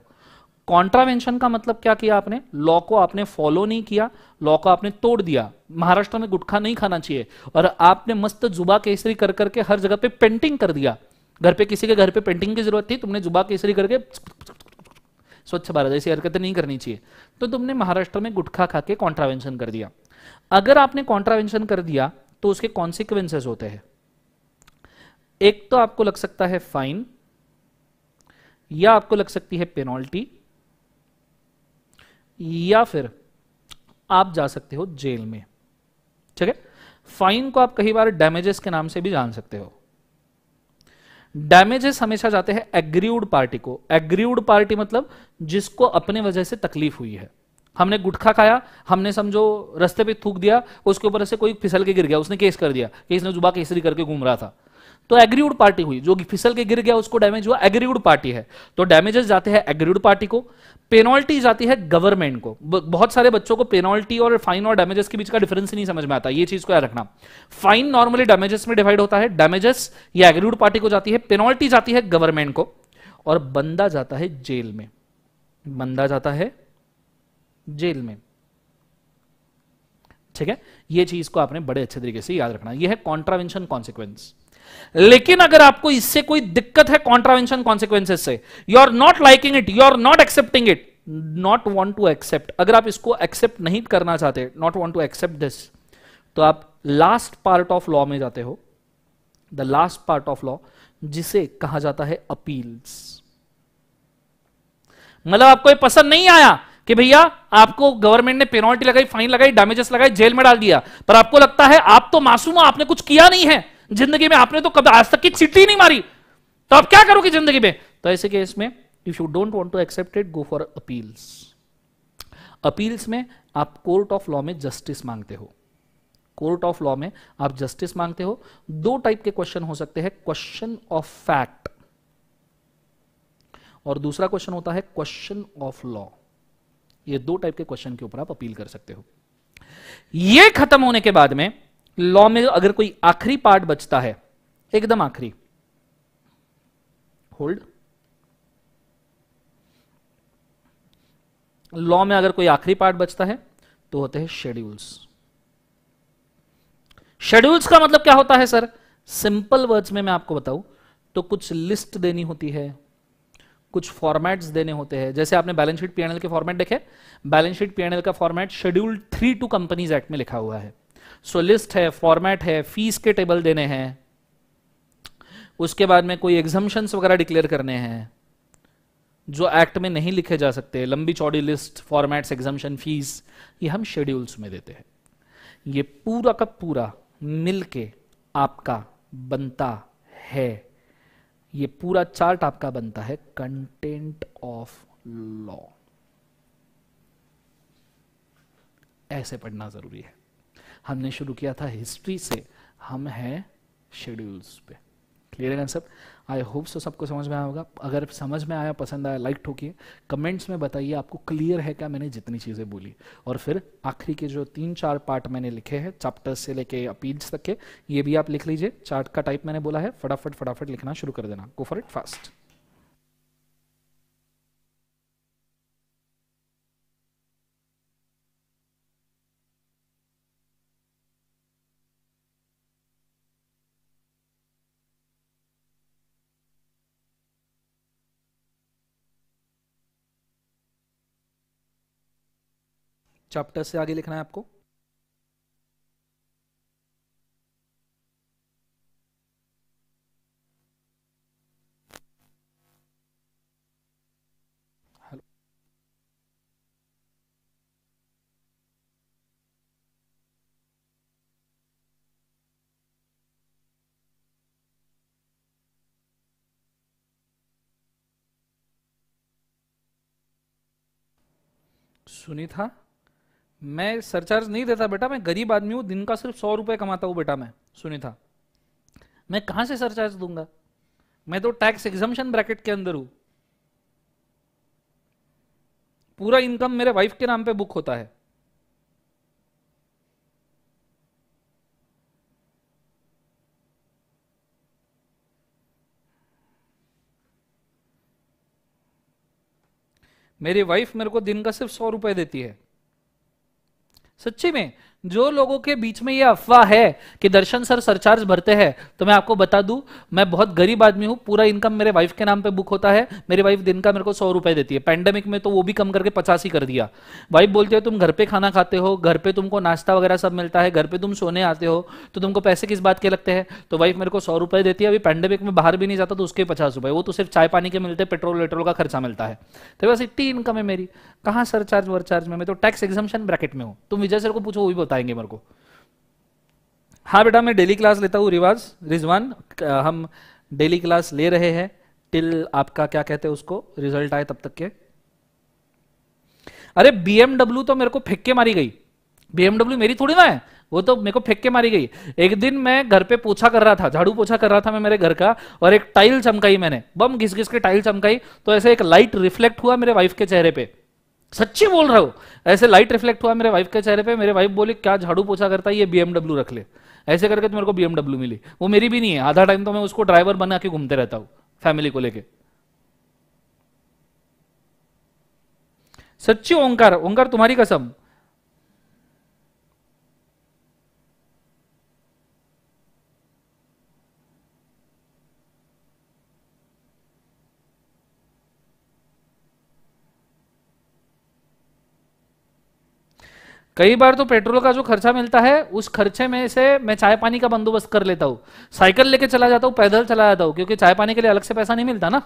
कॉन्ट्रावेंशन का मतलब क्या किया आपने लॉ को आपने फॉलो नहीं किया लॉ को आपने तोड़ दिया महाराष्ट्र में गुटखा नहीं खाना चाहिए और आपने मस्त जुबा केसरी कर करके हर जगह पे पेंटिंग कर दिया घर पे किसी के घर पे पेंटिंग की जरूरत थी तुमने जुबा केसरी करके स्वच्छ भारत ऐसी हरकतें नहीं करनी चाहिए तो तुमने महाराष्ट्र में गुटखा खा के कॉन्ट्रावेंशन कर दिया अगर आपने कॉन्ट्रावेंशन कर दिया तो उसके कॉन्सिक्वेंसेस होते हैं एक तो आपको लग सकता है फाइन या आपको लग सकती है पेनल्टी या फिर आप जा सकते हो जेल में ठीक है फाइन को आप कई बार डैमेजेस के नाम से भी जान सकते हो डैमेजेस हमेशा जाते हैं एग्रीड पार्टी को एग्रीड पार्टी मतलब जिसको अपने वजह से तकलीफ हुई है हमने गुटखा खाया हमने समझो रस्ते पे थूक दिया उसके ऊपर से कोई फिसल के गिर गया उसने केस कर दिया कि इसने जुबा केसरी करके घूम रहा था तो एग्रीवुड पार्टी हुई जो फिसल के गिर गया उसको डैमेज हुआ एग्रीवुड पार्टी है तो डैमेजेस जाते हैं एग्रीवुड पार्टी को पेनॉल्टी जाती है गवर्नमेंट को बहुत सारे बच्चों को पेनॉल्टी और फाइन और डैमेजेस के बीच का डिफरेंस ही नहीं समझ में आता ये चीज को याद रखना फाइन नॉर्मली डैमेजेस में डिवाइड होता है डैमेजेस या एग्रीवुड पार्टी को जाती है पेनॉल्टी जाती है गवर्नमेंट को और बंदा जाता है जेल में बंदा जाता है जेल में ठीक है यह चीज को आपने बड़े अच्छे तरीके से याद रखना यह है कॉन्ट्रावेंशन कॉन्सिक्वेंस लेकिन अगर आपको इससे कोई दिक्कत है कॉन्ट्रावेंशन कॉन्सिक्वेंस से you are not liking it you are not accepting it not want to accept अगर आप इसको एक्सेप्ट नहीं करना चाहते not want to accept this तो आप लास्ट पार्ट ऑफ लॉ में जाते हो the last part of law जिसे कहा जाता है अपील्स मतलब आपको ये पसंद नहीं आया कि भैया आपको गवर्नमेंट ने पेनॉल्टी लगाई फाइन लगाई डैमेजेस लगाई जेल में डाल दिया पर आपको लगता है आप तो मासूम हो आपने कुछ किया नहीं है जिंदगी में आपने तो कभी आज तक की चिट्ठी नहीं मारी तो आप क्या करोगे जिंदगी में तो ऐसे केस में if you don't want to accept it go for appeals appeals में आप कोर्ट ऑफ लॉ में जस्टिस मांगते हो कोर्ट ऑफ लॉ में आप जस्टिस मांगते हो दो टाइप के क्वेश्चन हो सकते हैं क्वेश्चन ऑफ फैक्ट और दूसरा क्वेश्चन होता है क्वेश्चन ऑफ लॉ ये दो टाइप के क्वेश्चन के ऊपर आप अपील कर सकते हो ये खत्म होने के बाद में लॉ में अगर कोई आखिरी पार्ट बचता है एकदम आखिरी होल्ड लॉ में अगर कोई आखिरी पार्ट बचता है तो होते हैं शेड्यूल्स शेड्यूल्स का मतलब क्या होता है सर सिंपल वर्ड्स में मैं आपको बताऊं तो कुछ लिस्ट देनी होती है कुछ फॉर्मेट्स देने होते हैं जैसे आपने बैलेंस शीट पीएनएल के फॉर्मेट देखे बैलेंस शीट पीएनएल का format schedule three to companies act में लिखा हुआ है सो लिस्ट है फॉर्मेट है फीस के टेबल देने हैं उसके बाद में कोई एग्जामेशन वगैरह डिक्लेयर करने हैं जो एक्ट में नहीं लिखे जा सकते लंबी चौड़ी लिस्ट फॉर्मेट्स एग्जाम्शन फीस ये हम शेड्यूल्स में देते हैं ये पूरा का पूरा मिलके आपका बनता है ये पूरा चार्ट आपका बनता है कंटेंट ऑफ लॉ ऐसे पढ़ना जरूरी है हमने शुरू किया था हिस्ट्री से हम हैं शेड्यूल्स पे क्लियर है सब आई होप सो सबको समझ में आया होगा अगर समझ में आया पसंद आया लाइक ठोकिए कमेंट्स में बताइए आपको क्लियर है क्या मैंने जितनी चीज़ें बोली और फिर आखिरी के जो तीन चार पार्ट मैंने लिखे हैं चैप्टर से लेके अपील्स तक के ये भी आप लिख लीजिए चार्ट का टाइप मैंने बोला है फटाफट फटाफट लिखना शुरू कर देना go for it fast chapter से आगे लिखना है आपको सुनीता मैं सरचार्ज नहीं देता बेटा मैं गरीब आदमी हूं दिन का सिर्फ सौ रुपये कमाता हूं बेटा मैं सुनीता मैं कहां से सरचार्ज दूंगा मैं तो टैक्स एग्जामेशन ब्रैकेट के अंदर हूं पूरा इनकम मेरे वाइफ के नाम पे बुक होता है मेरी वाइफ मेरे को दिन का सिर्फ सौ रुपए देती है सच्ची में जो लोगों के बीच में ये अफवाह है कि दर्शन सर सरचार्ज भरते हैं तो मैं आपको बता दूं मैं बहुत गरीब आदमी हूं पूरा इनकम मेरे वाइफ के नाम पे बुक होता है मेरी वाइफ दिन का मेरे को सौ रुपए देती है पैंडेमिक में तो वो भी कम करके पचास ही कर दिया वाइफ बोलते हो तुम घर पे खाना खाते हो घर पे तुमको नाश्ता वगैरह सब मिलता है घर पे तुम सोने आते हो तो तुमको पैसे किस बात के लगते हैं तो वाइफ मेरे को सौ रुपए देती है अभी पैंडेमिक में बाहर भी नहीं जाता तो उसके पचास रुपए वो तो सिर्फ चाय पानी के मिलते पेट्रोल वेट्रोल का खर्चा मिलता है तो बस इतनी इनकम है मेरी कहाँ सरचार्ज चार्ज में मैं तो टैक्स एग्जामेशन ब्रैकेट में हूँ तुम विजय सर को पूछो वो भी बताएंगे मेरे को हाँ बेटा मैं डेली क्लास लेता हूँ रिवाज रिजवान हम डेली क्लास ले रहे हैं टिल आपका क्या कहते हैं उसको रिजल्ट आए तब तक के अरे बीएमडब्ल्यू तो मेरे को फेंक के मारी गई बीएमडब्ल्यू मेरी थोड़ी ना है वो तो मेरे को फेंक के मारी गई एक दिन मैं घर पे पोछा कर रहा था झाड़ू पोछा कर रहा था मैं मेरे घर का और एक टाइल चमकाई मैंने बम घिस घिस के टाइल चमकाई तो ऐसे एक लाइट रिफ्लेक्ट हुआ मेरे वाइफ के चेहरे पे सच्ची बोल रहे हो ऐसे लाइट रिफ्लेक्ट हुआ मेरे वाइफ के चेहरे पे मेरे वाइफ बोले क्या झाड़ू पोछा करता है ये बीएमडब्ल्यू रख ले ऐसे करके तो मेरे को बीएमडब्ल्यू मिली वो मेरी भी नहीं है आधा टाइम तो मैं उसको ड्राइवर बना के घूमते रहता हूँ फैमिली को लेके सच्ची ओंकार ओंकार तुम्हारी कसम कई बार तो पेट्रोल का जो खर्चा मिलता है उस खर्चे में से मैं चाय पानी का बंदोबस्त कर लेता हूं साइकिल लेके चला जाता हूँ पैदल चला जाता हूँ क्योंकि चाय पानी के लिए अलग से पैसा नहीं मिलता ना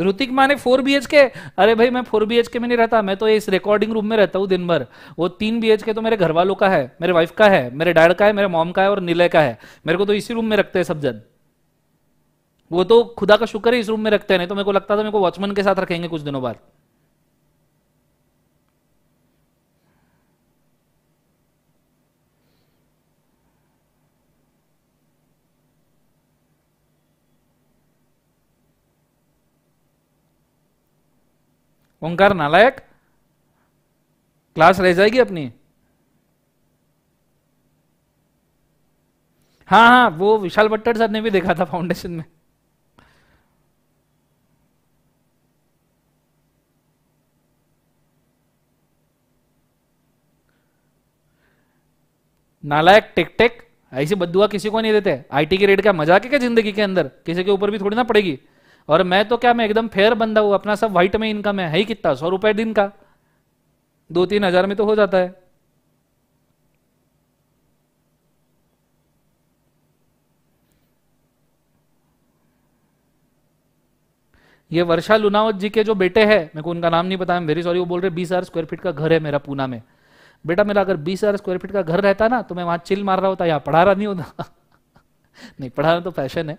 ऋतिक माने फोर बी के अरे भाई मैं फोर बी के में नहीं रहता मैं तो इस रिकॉर्डिंग रूम में रहता हूँ दिन भर वो तीन बी के तो मेरे घर वालों का है मेरे वाइफ का है मेरे डैड का है मेरे मॉम का है और निलय का है मेरे को तो इसी रूम में रखते हैं सब जन वो तो खुदा का शुक्र है इस रूम में रखते हैं नहीं तो मेरे को लगता था मेरे को वॉचमैन के साथ रखेंगे कुछ दिनों बाद ओंकार नालायक क्लास रह जाएगी अपनी हाँ हाँ वो विशाल भट्टर सर ने भी देखा था फाउंडेशन में नालायक टेक टेक ऐसी बदुआ किसी को नहीं देते आईटी के रेट का मजाक है क्या जिंदगी के अंदर किसी के ऊपर भी थोड़ी ना पड़ेगी और मैं तो क्या मैं एकदम फेयर बंदा हूं अपना सब व्हाइट में इनकम है, ही कितना सौ रुपए दिन का दो तीन हजार में तो हो जाता है ये वर्षा लुनावत जी के जो बेटे हैं मेरे को उनका नाम नहीं पता है वेरी सॉरी वो बोल रहे बीस हजार स्क्वायर फीट का घर है मेरा पूना में बेटा मेरा अगर बीस हजार स्क्वायर फीट का घर रहता ना तो मैं वहां चिल मार रहा होता यहाँ पढ़ा रहा नहीं होता <laughs> नहीं पढ़ा रहा तो फैशन है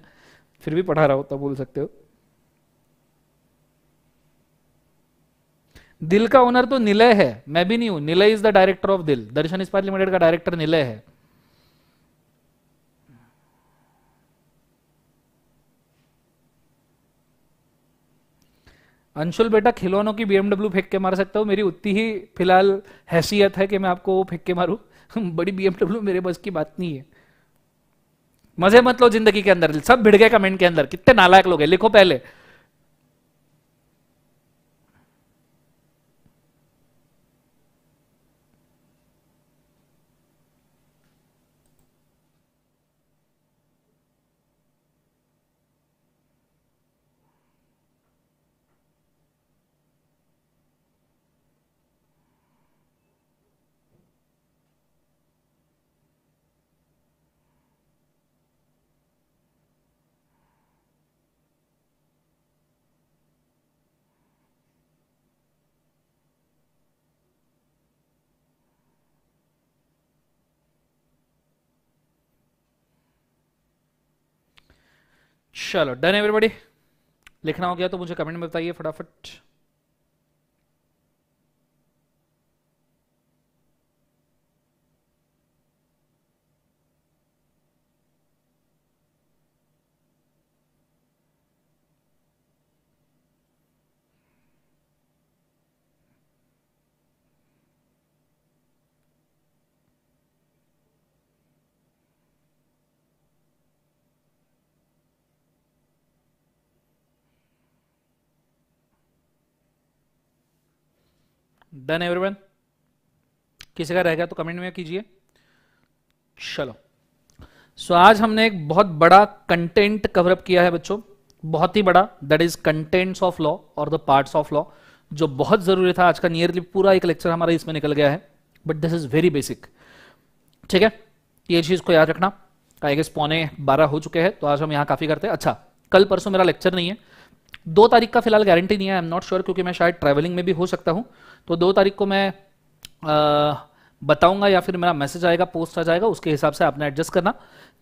फिर भी पढ़ा रहा होता बोल सकते हो दिल का ओनर तो निलय है मैं भी नहीं हूं Nilay is the director of Dil Darshan इस्पात लिमिटेड का डायरेक्टर निलय है अंशुल बेटा खिलौनों की बीएमडब्ल्यू फेंक के मार सकता हूँ मेरी उतनी ही फिलहाल हैसियत है कि मैं आपको वो फेंक के मारू <laughs> बड़ी बीएमडब्ल्यू मेरे बस की बात नहीं है मजे मत लो जिंदगी के अंदर सब भिड़ गए कमेंट के अंदर कितने नालायक लोग हैं लिखो पहले चलो डन एवरीबॉडी लिखना हो गया तो मुझे कमेंट में बताइए फटाफट डन एवरीवन किसी का रह गया तो कमेंट में कीजिए चलो सो so, आज हमने एक बहुत बड़ा कंटेंट कवरअप किया है बच्चों बहुत ही बड़ा that is contents of law और द पार्ट्स ऑफ लॉ जो बहुत जरूरी था आज का नियरली पूरा एक लेक्चर हमारा इसमें निकल गया है but this is very basic ठीक है ये चीज को याद रखना आई गेस पौने बारह हो चुके हैं तो आज हम यहाँ काफी करते हैं अच्छा कल परसों मेरा लेक्चर नहीं है दो तारीख का फिलहाल गारंटी नहीं है आई एम नॉट श्योर क्योंकि मैं शायद ट्रैवलिंग में भी हो सकता हूँ तो दो तारीख को मैं बताऊंगा या फिर मेरा मैसेज आएगा पोस्ट आ जाएगा उसके हिसाब से आपने एडजस्ट करना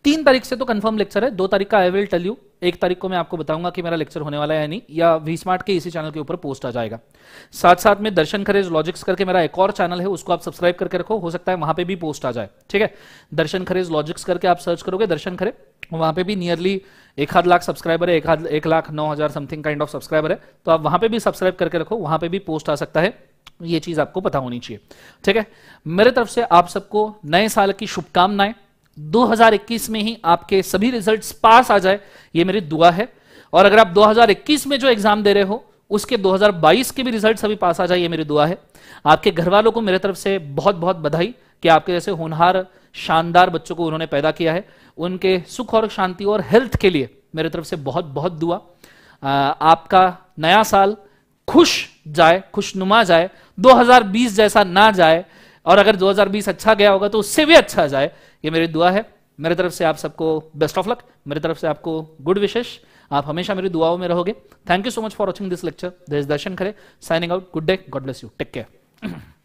तीन तारीख से तो कंफर्म लेक्चर है दो तारीख का आई विल टेल यू एक तारीख को मैं आपको बताऊंगा कि मेरा लेक्चर होने वाला है या नहीं या वी स्मार्ट के इसी चैनल के ऊपर पोस्ट आ जाएगा साथ साथ में दर्शन खरेज लॉजिक्स करके मेरा एक और चैनल है उसको आप सब्सक्राइब करके रखो हो सकता है वहां पे भी पोस्ट आ जाए ठीक है दर्शन खरेज लॉजिक्स करके आप सर्च करोगे दर्शन खरे वहां पे भी नियरली एक हाथ लाख सब्सक्राइबर है एक एक लाख नौ हजार समथिंग काइंड ऑफ सब्सक्राइबर है तो आप वहां पे भी सब्सक्राइब करके रखो वहां पे भी पोस्ट आ सकता है ये चीज आपको पता होनी चाहिए ठीक है मेरे तरफ से आप सबको नए साल की शुभकामनाएं 2021 में ही आपके सभी रिजल्ट्स पास आ जाए ये मेरी दुआ है और अगर आप 2021 में जो एग्जाम दे रहे हो उसके 2022 के भी रिजल्ट अभी पास आ जाए ये मेरी दुआ है आपके घर वालों को मेरे तरफ से बहुत बहुत बधाई कि आपके जैसे होनहार शानदार बच्चों को उन्होंने पैदा किया है उनके सुख और शांति और हेल्थ के लिए मेरे तरफ से बहुत बहुत दुआ आपका नया साल खुश जाए खुशनुमा जाए 2020 जैसा ना जाए और अगर 2020 अच्छा गया होगा तो उससे भी अच्छा जाए ये मेरी दुआ है मेरे तरफ से आप सबको बेस्ट ऑफ लक मेरे तरफ से आपको गुड विशेष आप हमेशा मेरी दुआओं में रहोगे thank you so much for watching this lecture Darshan Khare signing out good day God bless you take care